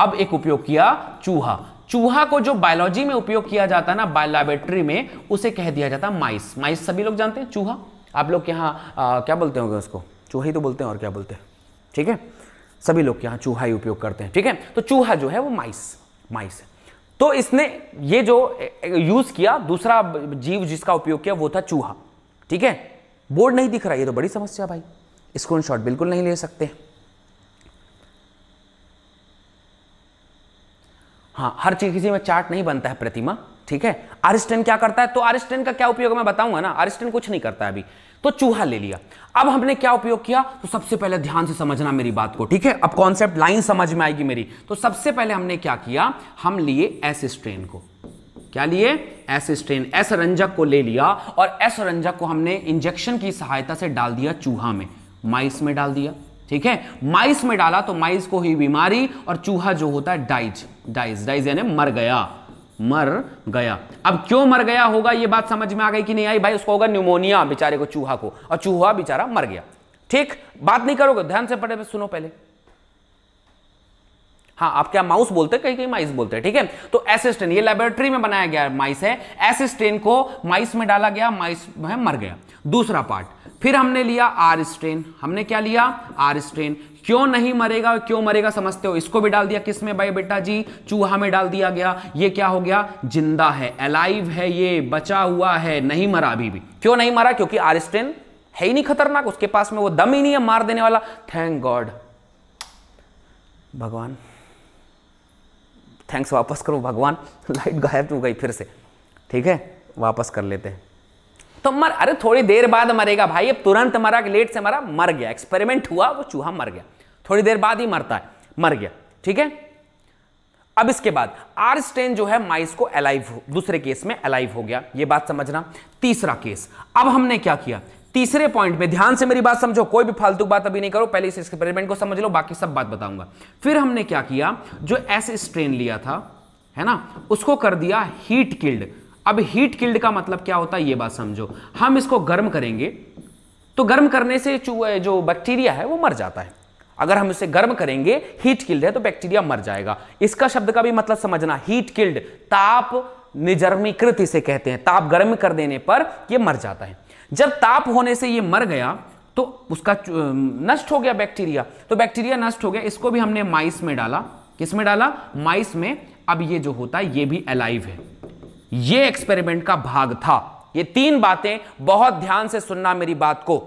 अब एक उपयोग किया चूहा चूहा को जो बायोलॉजी में उपयोग किया जाता है ना बायोलैबोरेटरी में उसे कह दिया जाता है माइस माइस सभी लोग जानते हैं चूहा आप लोग के यहाँ क्या बोलते होंगे उसको चूहा ही तो बोलते हैं और क्या बोलते हैं ठीक है सभी लोग के यहाँ चूहा ही उपयोग करते हैं ठीक है तो चूहा जो है वो माइस माइस तो इसने ये जो यूज किया दूसरा जीव जिसका उपयोग किया वो था चूहा ठीक है बोर्ड नहीं दिख रहा ये तो बड़ी समस्या भाई स्क्रीन बिल्कुल नहीं ले सकते हाँ हर चीज किसी में चार्ट नहीं बनता है प्रतिमा ठीक है आरिस्टेन क्या करता है तो आरिस्टेन का क्या उपयोग मैं बताऊंगा ना आरिस्टेन कुछ नहीं करता है अभी तो चूहा ले लिया अब हमने क्या उपयोग किया तो सबसे पहले ध्यान से समझना मेरी बात को ठीक है अब कॉन्सेप्ट लाइन समझ में आएगी मेरी तो सबसे पहले हमने क्या किया हम लिए एस स्ट्रेन को क्या लिए एस स्ट्रेन एस रंजक को ले लिया और एस रंजक को हमने इंजेक्शन की सहायता से डाल दिया चूहा में माइस में डाल दिया ठीक है माइस में डाला तो माइस को ही बीमारी और चूहा जो होता है डाइज डाइज डाइज यानी मर गया मर गया अब क्यों मर गया होगा ये बात समझ में आ गई कि नहीं आई भाई उसको होगा न्यूमोनिया बेचारे को चूहा को और चूहा बेचारा मर गया ठीक बात नहीं करोगे ध्यान से पढ़े सुनो पहले हाँ आप क्या माउस बोलते हैं कहीं कहीं माइस बोलते हैं ठीक है थीके? तो एसिस्टेंट ये लेबोरेटरी में बनाया गया माइस है एसिस्टेंट को माइस में डाला गया माइस मर गया दूसरा पार्ट फिर हमने लिया आर स्ट्रेन हमने क्या लिया आर स्ट्रेन क्यों नहीं मरेगा क्यों मरेगा समझते हो इसको भी डाल दिया किस में भाई बेटा जी चूहा में डाल दिया गया ये क्या हो गया जिंदा है अलाइव है ये बचा हुआ है नहीं मरा अभी भी क्यों नहीं मरा क्योंकि आर स्ट्रेन है ही नहीं खतरनाक उसके पास में वो दम ही नहीं है मार देने वाला थैंक गॉड भगवान थैंक्स वापस करो भगवान लाइट *laughs* गायब हो गई फिर से ठीक है वापस कर लेते हैं तो मर अरे थोड़ी देर बाद मरेगा भाई अब तुरंत मरा लेट से मरा मर गया एक्सपेरिमेंट हुआ वो चूहा मर गया थोड़ी देर बाद ही मरता है मर गया ठीक है अब इसके बाद आर स्टेन जो है माइस को अलाइव दूसरे केस में अलाइव हो गया ये बात समझना तीसरा केस अब हमने क्या किया तीसरे पॉइंट में ध्यान से मेरी बात समझो कोई भी फालतू बात अभी नहीं करो पहले इस एक्सपेरिमेंट को समझ लो बाकी सब बात बताऊंगा फिर हमने क्या किया जो एस स्ट्रेन लिया था है ना उसको कर दिया हीट किल्ड अब हीट किल्ड का मतलब क्या होता है ये बात समझो हम इसको गर्म करेंगे तो गर्म करने से जो बैक्टीरिया है वो मर जाता है अगर हम इसे गर्म करेंगे हीट किल्ड है तो बैक्टीरिया मर जाएगा इसका शब्द का भी मतलब समझना हीट किल्ड ताप निजर्मीकृत इसे कहते हैं ताप गर्म कर देने पर यह मर जाता है जब ताप होने से यह मर गया तो उसका नष्ट हो गया बैक्टीरिया तो बैक्टीरिया नष्ट हो गया इसको भी हमने माइस में डाला किस में डाला माइस में अब ये जो होता है ये भी अलाइव है यह एक्सपेरिमेंट का भाग था ये तीन बातें बहुत ध्यान से सुनना मेरी बात को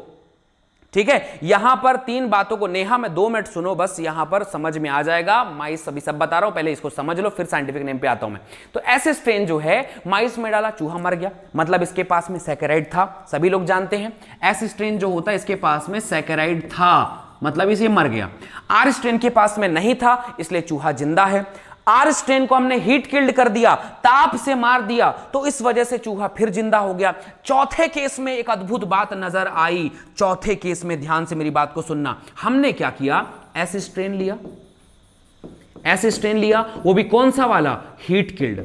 ठीक है यहां पर तीन बातों को नेहा मैं दो मिनट सुनो बस यहां पर समझ में आ जाएगा माइस सभी सब बता रहा हूं पहले इसको समझ लो फिर साइंटिफिक नेम पे आता हूं मैं तो ऐसे स्ट्रेन जो है माइस में डाला चूहा मर गया मतलब इसके पास में सैकेराइड था सभी लोग जानते हैं ऐसे स्ट्रेन जो होता है इसके पास में सैकेराइड था मतलब इसे मर गया आर स्ट्रेन के पास में नहीं था इसलिए चूहा जिंदा है आर स्ट्रेन को हमने हीट किल्ड कर दिया ताप से मार दिया तो इस वजह से चूहा फिर जिंदा हो गया चौथे केस में एक अद्भुत बात नजर आई चौथे केस में ध्यान से मेरी बात को सुनना हमने क्या किया ऐसे स्ट्रेन लिया ऐसे स्ट्रेन लिया वो भी कौन सा वाला हीट किल्ड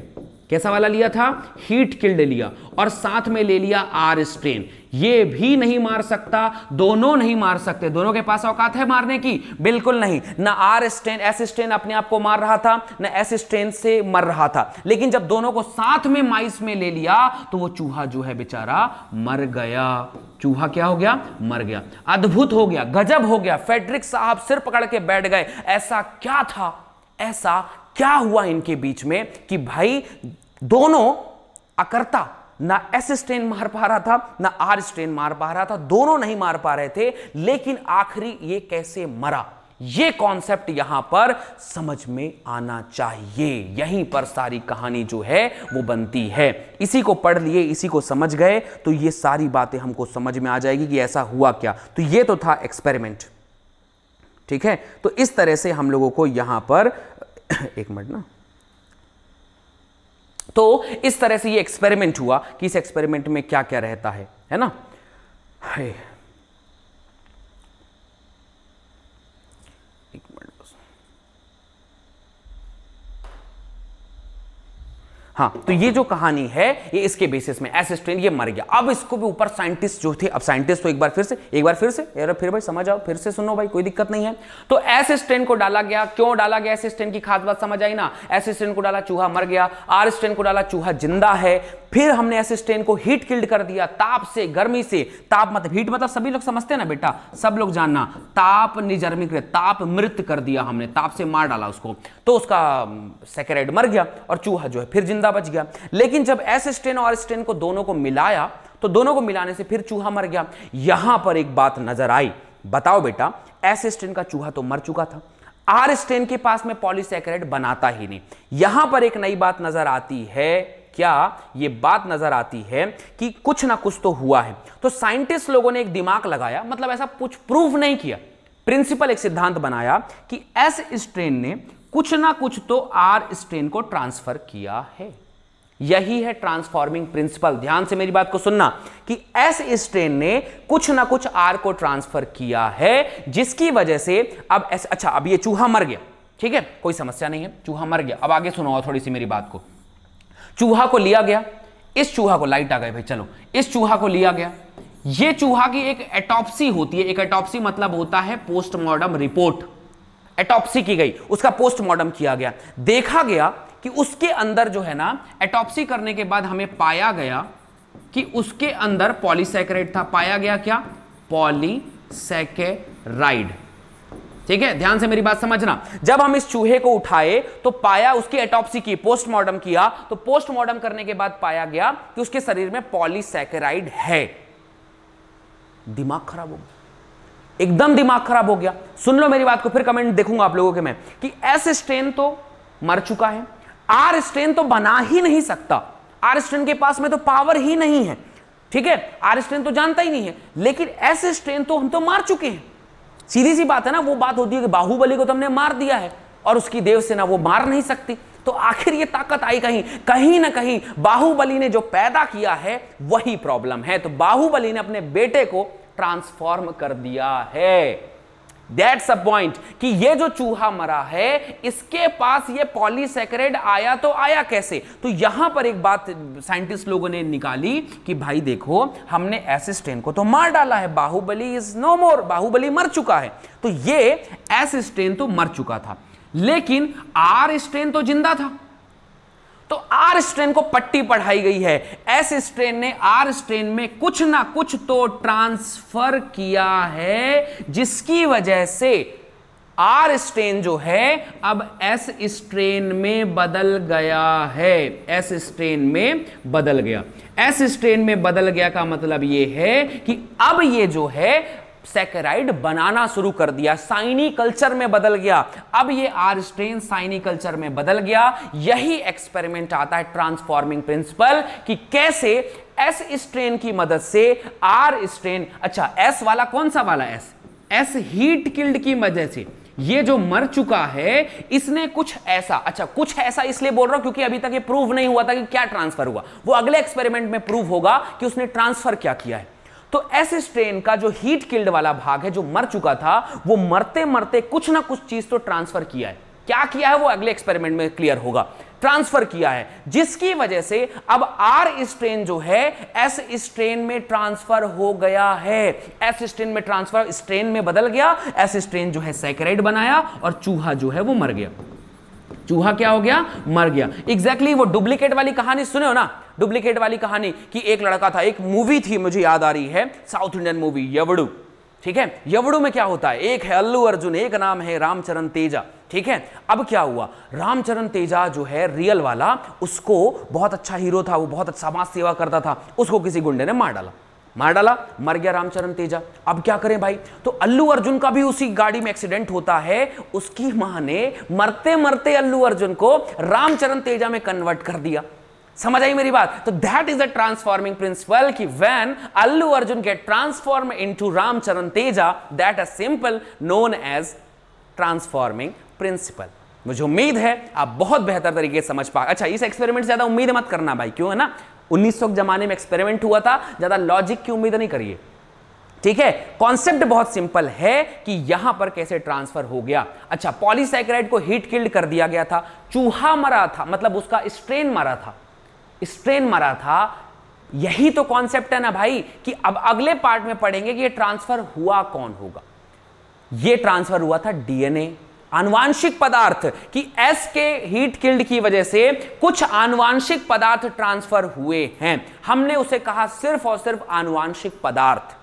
कैसा वाला लिया था हीट किल्ड लिया और साथ में ले लिया आर स्ट्रेन ये भी नहीं मार सकता दोनों नहीं मार सकते दोनों के पास औकात है मारने की बिल्कुल नहीं ना आर स्ट्रेन एस स्ट्रेन अपने आप को मार रहा था ना एस स्ट्रेन से मर रहा था लेकिन जब दोनों को साथ में माइस में ले लिया तो वो चूहा जो है बेचारा मर गया चूहा क्या हो गया मर गया अद्भुत हो गया गजब हो गया फेडरिक साहब सिर पकड़ के बैठ गए ऐसा क्या था ऐसा क्या हुआ इनके बीच में कि भाई दोनों अकर्ता ना एस स्ट्रेन मार पा रहा था ना आर स्ट्रेन मार पा रहा था दोनों नहीं मार पा रहे थे लेकिन आखिरी ये कैसे मरा ये कॉन्सेप्ट यहां पर समझ में आना चाहिए यहीं पर सारी कहानी जो है वो बनती है इसी को पढ़ लिए इसी को समझ गए तो ये सारी बातें हमको समझ में आ जाएगी कि ऐसा हुआ क्या तो ये तो था एक्सपेरिमेंट ठीक है तो इस तरह से हम लोगों को यहां पर एक मिनट ना तो इस तरह से ये एक्सपेरिमेंट हुआ कि इस एक्सपेरिमेंट में क्या क्या रहता है है ना हाँ तो ये जो कहानी है ये इसके बेसिस में एस स्ट्रेन ये मर गया अब इसको भी ऊपर साइंटिस्ट जो थे अब साइंटिस्ट तो एक बार फिर से एक बार फिर से यार फिर भाई समझ आओ फिर से सुनो भाई कोई दिक्कत नहीं है तो एस स्ट्रेन को डाला गया क्यों डाला गया एस स्ट्रेन की खास बात समझ आई ना एस स्ट्रेन को डाला चूहा मर गया आर स्ट्रेन को डाला चूहा जिंदा है फिर हमने ऐसे स्ट्रेन को हीट किल्ड कर दिया ताप से गर्मी से ताप मतलब हीट मतलब सभी लोग समझते हैं ना बेटा सब लोग जानना ताप निजर्मी ताप मृत कर दिया हमने ताप से मार डाला उसको तो उसका सेक्रेड मर गया और चूहा जो है फिर जिंदा बच गया लेकिन जब ऐसे स्ट्रेन और स्ट्रेन को दोनों को मिलाया तो दोनों को मिलाने से फिर चूहा मर गया यहां पर एक बात नजर आई बताओ बेटा ऐसे स्ट्रेन का चूहा तो मर चुका था आर स्ट्रेन के पास में पॉलीसेक्रेट बनाता ही नहीं यहां पर एक नई बात नजर आती है क्या ये बात नजर आती है कि कुछ ना कुछ तो हुआ है तो साइंटिस्ट लोगों ने एक दिमाग लगाया मतलब ऐसा कुछ प्रूफ नहीं किया प्रिंसिपल एक सिद्धांत बनाया कि एस स्ट्रेन ने कुछ ना कुछ तो आर स्ट्रेन को ट्रांसफर किया है यही है ट्रांसफॉर्मिंग प्रिंसिपल ध्यान से मेरी बात को सुनना कि एस स्ट्रेन ने कुछ ना कुछ आर को ट्रांसफर किया है जिसकी वजह से अब एस अच्छा अब ये चूहा मर गया ठीक है कोई समस्या नहीं है चूहा मर गया अब आगे सुनाओ थोड़ी सी मेरी बात को चूहा को लिया गया इस चूहा को लाइट आ गए भाई चलो इस चूहा को लिया गया ये चूहा की एक एटॉप्सी होती है एक एटॉप्सी मतलब होता है पोस्टमार्टम रिपोर्ट एटॉप्सी की गई उसका पोस्टमार्टम किया गया देखा गया कि उसके अंदर जो है ना एटॉप्सी करने के बाद हमें पाया गया कि उसके अंदर पॉलीसेक्रेट था पाया गया क्या पॉलीसेकेराइड ठीक है ध्यान से मेरी बात समझना जब हम इस चूहे को उठाए तो पाया उसकी एटॉप्सी की पोस्टमार्टम किया तो पोस्टमार्टम करने के बाद पाया गया कि उसके शरीर में पॉलीसेकेराइड है दिमाग खराब हो गया एकदम दिमाग खराब हो गया सुन लो मेरी बात को फिर कमेंट देखूंगा आप लोगों के मैं कि एस स्ट्रेन तो मर चुका है आर स्ट्रेन तो बना ही नहीं सकता आर स्ट्रेन के पास में तो पावर ही नहीं है ठीक है आर स्ट्रेन तो जानता ही नहीं है लेकिन एस स्ट्रेन तो हम तो मार चुके हैं सीधी सी बात है ना वो बात होती है कि बाहुबली को तुमने मार दिया है और उसकी देवसेना वो मार नहीं सकती तो आखिर ये ताकत आई कहीं कहीं ना कहीं बाहुबली ने जो पैदा किया है वही प्रॉब्लम है तो बाहुबली ने अपने बेटे को ट्रांसफॉर्म कर दिया है दैट्स अ पॉइंट कि ये जो चूहा मरा है इसके पास ये पॉलीसेक्रेड आया तो आया कैसे तो यहां पर एक बात साइंटिस्ट लोगों ने निकाली कि भाई देखो हमने स्ट्रेन को तो मार डाला है Baahubali is no more Baahubali मर चुका है तो ये स्ट्रेन तो मर चुका था लेकिन आर स्टेन तो जिंदा था तो आर स्ट्रेन को पट्टी पढ़ाई गई है एस स्ट्रेन ने आर स्ट्रेन में कुछ ना कुछ तो ट्रांसफर किया है जिसकी वजह से आर स्ट्रेन जो है अब एस स्ट्रेन में बदल गया है एस स्ट्रेन में बदल गया एस स्ट्रेन में बदल गया का मतलब यह है कि अब यह जो है सेकेराइड बनाना शुरू कर दिया साइनी कल्चर में बदल गया अब ये स्ट्रेन साइनी कल्चर में बदल गया यही एक्सपेरिमेंट आता है ट्रांसफॉर्मिंग प्रिंसिपल कि कैसे एस स्ट्रेन की मदद से आर स्ट्रेन अच्छा एस वाला कौन सा वाला एस एस हीट किल्ड की मदद से ये जो मर चुका है इसने कुछ ऐसा अच्छा कुछ ऐसा इसलिए बोल रहा हूं क्योंकि अभी तक ये प्रूव नहीं हुआ था कि क्या ट्रांसफर हुआ वो अगले एक्सपेरिमेंट में प्रूव होगा कि उसने ट्रांसफर क्या किया है तो ऐसे स्ट्रेन का जो हीट किल्ड वाला भाग है जो मर चुका था वो मरते मरते कुछ ना कुछ चीज तो ट्रांसफर किया है क्या किया है वो अगले एक्सपेरिमेंट में क्लियर होगा ट्रांसफर किया है जिसकी वजह से अब आर स्ट्रेन जो है एस स्ट्रेन में ट्रांसफर हो गया है एस स्ट्रेन में ट्रांसफर स्ट्रेन में बदल गया एस स्ट्रेन जो है सैकराइड बनाया और चूहा जो है वो मर गया चूहा क्या हो गया मर गया एग्जैक्टली exactly वो डुप्लीकेट वाली कहानी सुने हो ना डुप्लीकेट वाली कहानी कि एक लड़का था एक मूवी थी मुझे याद आ रही है साउथ इंडियन मूवी यवड़ू ठीक है यवड़ू में क्या होता है एक है अल्लू अर्जुन एक नाम है रामचरण तेजा ठीक है अब क्या हुआ रामचरण तेजा जो है रियल वाला उसको बहुत अच्छा हीरो था वो बहुत अच्छा समाज सेवा करता था उसको किसी गुंडे ने मार डाला मार डाला मर गया रामचरण तेजा अब क्या करें भाई तो अल्लू अर्जुन का भी उसी गाड़ी में एक्सीडेंट होता है उसकी मां ने मरते मरते अल्लू अर्जुन को रामचरण तेजा में कन्वर्ट कर दिया समझ आई मेरी बात तो that is a transforming principle कि when Allu Arjun get transform into Ram Charan Teja that a simple known as transforming principle मुझे उम्मीद है आप बहुत बेहतर तरीके से समझ पा अच्छा इस एक्सपेरिमेंट ज्यादा उम्मीद मत करना भाई क्यों है ना उन्नीस जमाने में एक्सपेरिमेंट हुआ था ज्यादा लॉजिक की उम्मीद नहीं करिए ठीक है कॉन्सेप्ट बहुत सिंपल है कि यहां पर कैसे ट्रांसफर हो गया अच्छा पॉलीसाइक्राइड को हीट किल्ड कर दिया गया था चूहा मरा था मतलब उसका स्ट्रेन मरा था स्ट्रेन मरा था यही तो कॉन्सेप्ट है ना भाई कि अब अगले पार्ट में पढ़ेंगे कि ये ट्रांसफर हुआ कौन होगा ये ट्रांसफर हुआ था डीएनए आनुवांशिक पदार्थ कि एस के हीट किल्ड की वजह से कुछ आनुवांशिक पदार्थ ट्रांसफर हुए हैं हमने उसे कहा सिर्फ और सिर्फ आनुवांशिक पदार्थ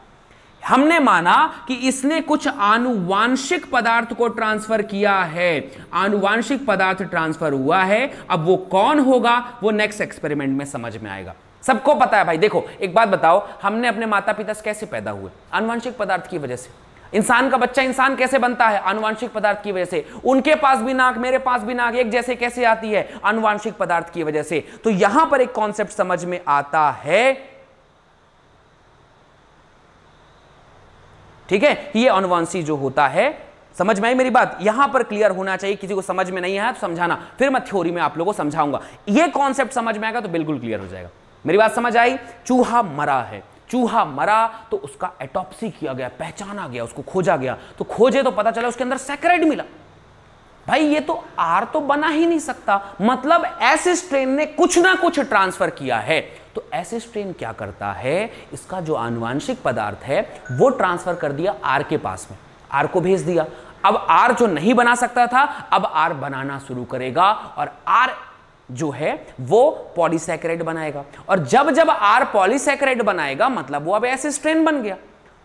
हमने माना कि इसने कुछ आनुवांशिक पदार्थ को ट्रांसफर किया है आनुवांशिक पदार्थ ट्रांसफर हुआ है अब वो कौन होगा वो नेक्स्ट एक्सपेरिमेंट में समझ में आएगा सबको पता है भाई देखो एक बात बताओ हमने अपने माता पिता से कैसे पैदा हुए आनुवांशिक पदार्थ की वजह से इंसान का बच्चा इंसान कैसे बनता है अनुवांशिक पदार्थ की वजह से उनके पास भी नाक मेरे पास भी नाक एक जैसे कैसे आती है अनुवांशिक पदार्थ की वजह से तो यहां पर एक कॉन्सेप्ट समझ में आता है ठीक है ये अनुवांशी जो होता है समझ में आई मेरी बात यहां पर क्लियर होना चाहिए किसी को समझ में नहीं आया तो समझाना फिर मैं थ्योरी में आप लोगों को समझाऊंगा ये कॉन्सेप्ट समझ में आएगा तो बिल्कुल क्लियर हो जाएगा मेरी बात समझ आई चूहा मरा है चूहा मरा तो उसका एटॉप्सी किया गया पहचाना गया उसको खोजा गया तो खोजे तो पता चला उसके अंदर सेक्रेड मिला भाई ये तो आर तो बना ही नहीं सकता मतलब ऐसे स्ट्रेन ने कुछ ना कुछ ट्रांसफर किया है तो ऐसे स्ट्रेन क्या करता है इसका जो आनुवांशिक पदार्थ है वो ट्रांसफर कर दिया आर के पास में आर को भेज दिया अब आर जो नहीं बना सकता था अब आर बनाना शुरू करेगा और आर जो है वो पॉलीसेक्रेट बनाएगा और जब जब आर पॉलीसेक्रेट बनाएगा मतलब वो अब ऐसे स्ट्रेन बन गया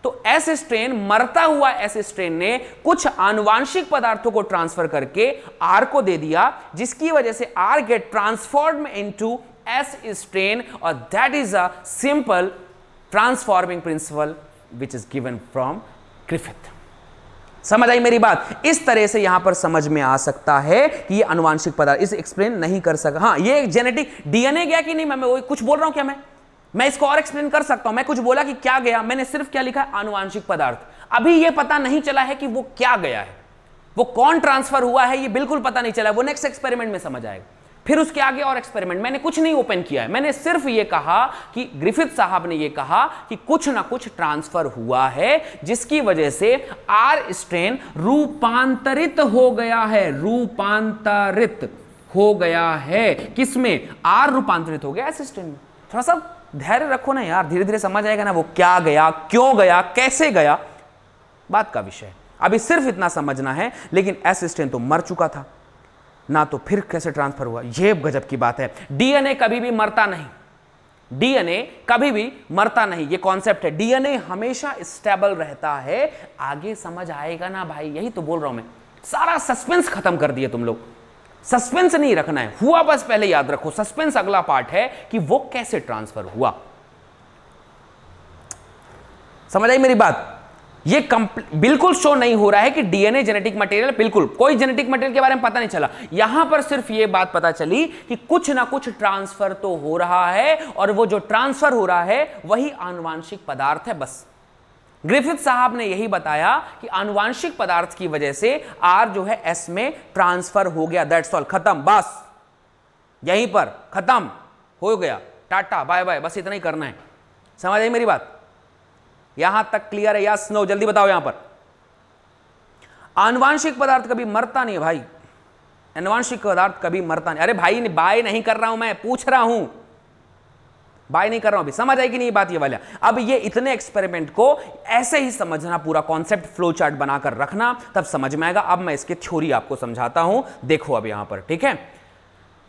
तो एस स्ट्रेन मरता हुआ एस स्ट्रेन ने कुछ आनुवांशिक पदार्थों को ट्रांसफर करके आर को दे दिया जिसकी वजह से R get transform into S strain और that is a simple transforming principle which is given from Griffith समझ आई मेरी बात इस तरह से यहां पर समझ में आ सकता है कि ये अनुवांशिक पदार्थ इस एक्सप्लेन नहीं कर सका हाँ ये जेनेटिक डीएनए गया कि नहीं मैं, मैं कुछ बोल रहा हूं क्या मैं मैं इसको और एक्सप्लेन कर सकता हूं मैं कुछ बोला कि क्या गया मैंने सिर्फ क्या लिखा आनुवांशिक पदार्थ अभी यह पता नहीं चला है कि वो क्या गया है वो कौन ट्रांसफर हुआ है ये बिल्कुल पता नहीं चला वो नेक्स्ट एक्सपेरिमेंट में समझ आएगा फिर उसके आगे और एक्सपेरिमेंट मैंने कुछ नहीं ओपन किया है मैंने सिर्फ ये कहा कि ग्रिफिथ साहब ने ये कहा कि कुछ ना कुछ ट्रांसफर हुआ है जिसकी वजह से आर स्ट्रेन रूपांतरित हो गया है रूपांतरित हो गया है किसमें आर रूपांतरित हो गया एस स्ट्रेन में थोड़ा सा धैर्य रखो ना यार धीरे धीरे समझ आएगा ना वो क्या गया क्यों गया कैसे गया बात का विषय अभी सिर्फ इतना समझना है लेकिन असिस्टेंट तो मर चुका था ना तो फिर कैसे ट्रांसफर हुआ यह गजब की बात है डीएनए कभी भी मरता नहीं डीएनए कभी भी मरता नहीं ये कॉन्सेप्ट है डीएनए हमेशा स्टेबल रहता है आगे समझ आएगा ना भाई यही तो बोल रहा हूं मैं सारा सस्पेंस खत्म कर दिया तुम लोग सस्पेंस नहीं रखना है हुआ बस पहले याद रखो सस्पेंस अगला पार्ट है कि वो कैसे ट्रांसफर हुआ समझ आई मेरी बात ये बिल्कुल शो नहीं हो रहा है कि डीएनए जेनेटिक मटेरियल बिल्कुल कोई जेनेटिक मटेरियल के बारे में पता नहीं चला यहां पर सिर्फ ये बात पता चली कि कुछ ना कुछ ट्रांसफर तो हो रहा है और वो जो ट्रांसफर हो रहा है वही आनुवांशिक पदार्थ है बस ग्रिफिथ साहब ने यही बताया कि आनुवांशिक पदार्थ की वजह से आर जो है एस में ट्रांसफर हो गया दैट्स ऑल खत्म बस यहीं पर खत्म हो गया टाटा बाय बाय बस इतना ही करना है समझ आई मेरी बात यहां तक क्लियर है या स्नो जल्दी बताओ यहां पर आनुवांशिक पदार्थ कभी मरता नहीं भाई आनुवांशिक पदार्थ कभी मरता नहीं अरे भाई बाय नहीं कर रहा हूं मैं पूछ रहा हूं बाय नहीं कर रहा हूं अभी समझ आएगी नहीं बात ये वाले अब ये इतने एक्सपेरिमेंट को ऐसे ही समझना पूरा कॉन्सेप्ट फ्लो चार्ट बनाकर रखना तब समझ में आएगा अब मैं इसकी थ्योरी आपको समझाता हूं देखो अब यहां पर ठीक है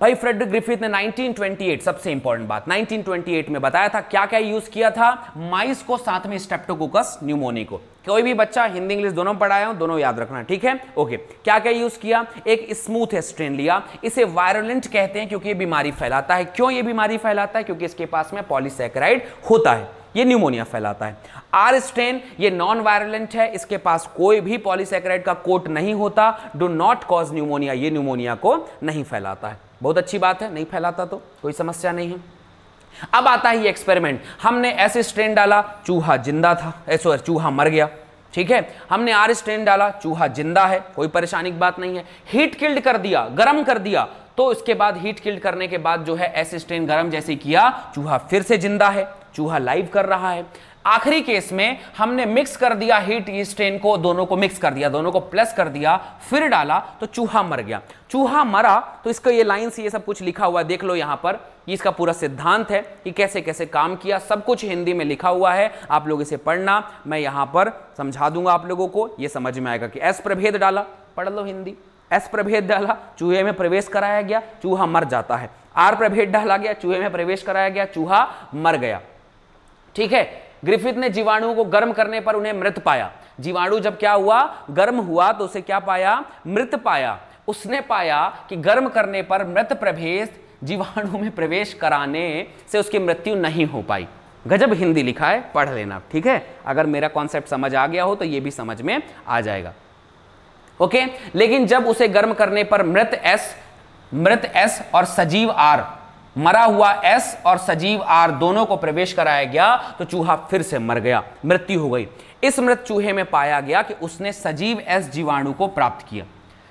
भाई फ्रेडरिक ग्रिफिथ ने 1928 सबसे इंपॉर्टेंट बात 1928 में बताया था क्या क्या यूज किया था माइस को साथ में स्टेप्टोकोकस न्यूमोनी को कोई भी बच्चा हिंदी इंग्लिश दोनों पढ़ाया हूं दोनों याद रखना ठीक है ओके क्या क्या यूज किया एक स्मूथ स्ट्रेन लिया इसे वायरलेंट कहते हैं क्योंकि ये बीमारी फैलाता है क्यों ये बीमारी फैलाता है क्योंकि इसके पास में पॉलीसेक्राइड होता है ये न्यूमोनिया फैलाता है आर स्टेन ये नॉन वायरलेंट है इसके पास कोई भी पॉलीसेक्राइड का कोट नहीं होता डो नॉट कॉज न्यूमोनिया ये न्यूमोनिया को नहीं फैलाता है बहुत अच्छी बात है नहीं फैलाता तो कोई समस्या नहीं है अब आता है एक्सपेरिमेंट हमने ऐसे स्ट्रेन डाला चूहा जिंदा था ऐसो चूहा मर गया ठीक है हमने आर स्ट्रेन डाला चूहा जिंदा है कोई परेशानी की बात नहीं है हीट किल्ड कर दिया गर्म कर दिया तो इसके बाद हीट किल्ड करने के बाद जो है ऐसे स्ट्रेन गर्म जैसे किया चूहा फिर से जिंदा है चूहा लाइव कर रहा है आखिरी केस में हमने मिक्स कर दिया हीट स्ट्रेन को दोनों को मिक्स कर दिया दोनों को प्लस कर दिया फिर डाला तो चूहा मर गया चूहा मरा तो इसका ये लाइन्स ये सब कुछ लिखा हुआ देख लो यहां पर ये इसका पूरा सिद्धांत है कि कैसे कैसे काम किया सब कुछ हिंदी में लिखा हुआ है आप लोग इसे पढ़ना मैं यहां पर समझा दूंगा आप लोगों को यह समझ में आएगा कि एस प्रभेद डाला पढ़ लो हिंदी एस प्रभेद डाला चूहे में प्रवेश कराया गया चूहा मर जाता है आर प्रभेद डाला गया चूहे में प्रवेश कराया गया चूहा मर गया ठीक है ग्रिफिथ ने जीवाणुओं को गर्म करने पर उन्हें मृत पाया जीवाणु जब क्या हुआ गर्म हुआ तो उसे क्या पाया मृत पाया उसने पाया कि गर्म करने पर मृत प्रवेश जीवाणु में प्रवेश कराने से उसकी मृत्यु नहीं हो पाई गजब हिंदी लिखा है पढ़ लेना ठीक है अगर मेरा कॉन्सेप्ट समझ आ गया हो तो यह भी समझ में आ जाएगा ओके लेकिन जब उसे गर्म करने पर मृत एस मृत एस और सजीव आर मरा हुआ एस और सजीव आर दोनों को प्रवेश कराया गया तो चूहा फिर से मर गया मृत्यु हो गई इस मृत चूहे में पाया गया कि उसने सजीव एस जीवाणु को प्राप्त किया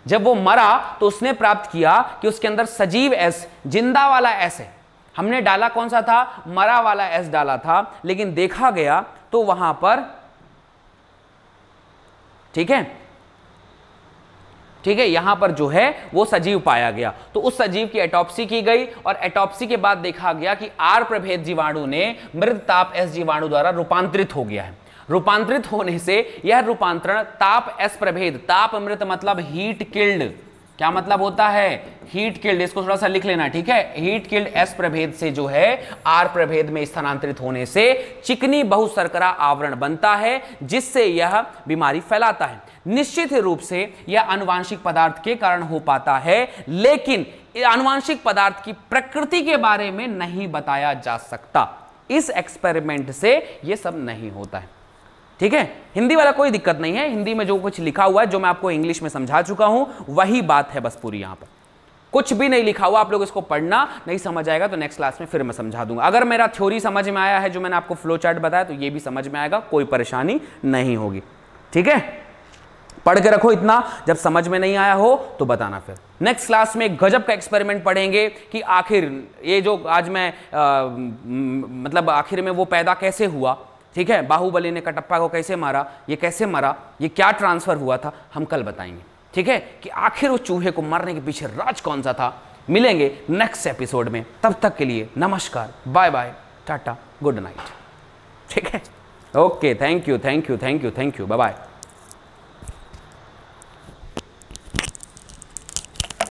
जब वो मरा तो उसने प्राप्त किया कि उसके अंदर सजीव एस जिंदा वाला एस है हमने डाला कौन सा था मरा वाला एस डाला था लेकिन देखा गया तो वहां पर ठीक है ठीक है यहां पर जो है वो सजीव पाया गया तो उस सजीव की एटॉप्सी की गई और एटॉप्सी के बाद देखा गया कि आर प्रभेद जीवाणु ने मृत ताप एस जीवाणु द्वारा रूपांतरित हो गया है रूपांतरित होने से यह रूपांतरण ताप एस प्रभेद ताप मृत मतलब हीट किल्ड क्या मतलब होता है हीट किल्ड इसको थोड़ा सा लिख लेना ठीक है हीट किल्ड एस प्रभेद से जो है आर प्रभेद में स्थानांतरित होने से चिकनी बहुसरकरा आवरण बनता है जिससे यह बीमारी फैलाता है निश्चित रूप से यह अनुवांशिक पदार्थ के कारण हो पाता है लेकिन अनुवांशिक पदार्थ की प्रकृति के बारे में नहीं बताया जा सकता इस एक्सपेरिमेंट से यह सब नहीं होता है ठीक है हिंदी वाला कोई दिक्कत नहीं है हिंदी में जो कुछ लिखा हुआ है जो मैं आपको इंग्लिश में समझा चुका हूं वही बात है बस पूरी यहां पर कुछ भी नहीं लिखा हुआ आप लोग इसको पढ़ना नहीं समझ आएगा तो नेक्स्ट क्लास में फिर मैं समझा दूंगा अगर मेरा थ्योरी समझ में आया है जो मैंने आपको फ्लो चार्ट बताया तो ये भी समझ में आएगा कोई परेशानी नहीं होगी ठीक है पढ़ के रखो इतना जब समझ में नहीं आया हो तो बताना फिर नेक्स्ट क्लास में गजब का एक्सपेरिमेंट पढ़ेंगे कि आखिर ये जो आज मैं आ, मतलब आखिर में वो पैदा कैसे हुआ ठीक है बाहुबली ने कटप्पा को कैसे मारा ये कैसे मारा ये क्या ट्रांसफ़र हुआ था हम कल बताएंगे ठीक है कि आखिर उस चूहे को मरने के पीछे राज कौन सा था मिलेंगे नेक्स्ट एपिसोड में तब तक के लिए नमस्कार bye bye tata good night ठीक है okay thank you thank you thank you thank you bye bye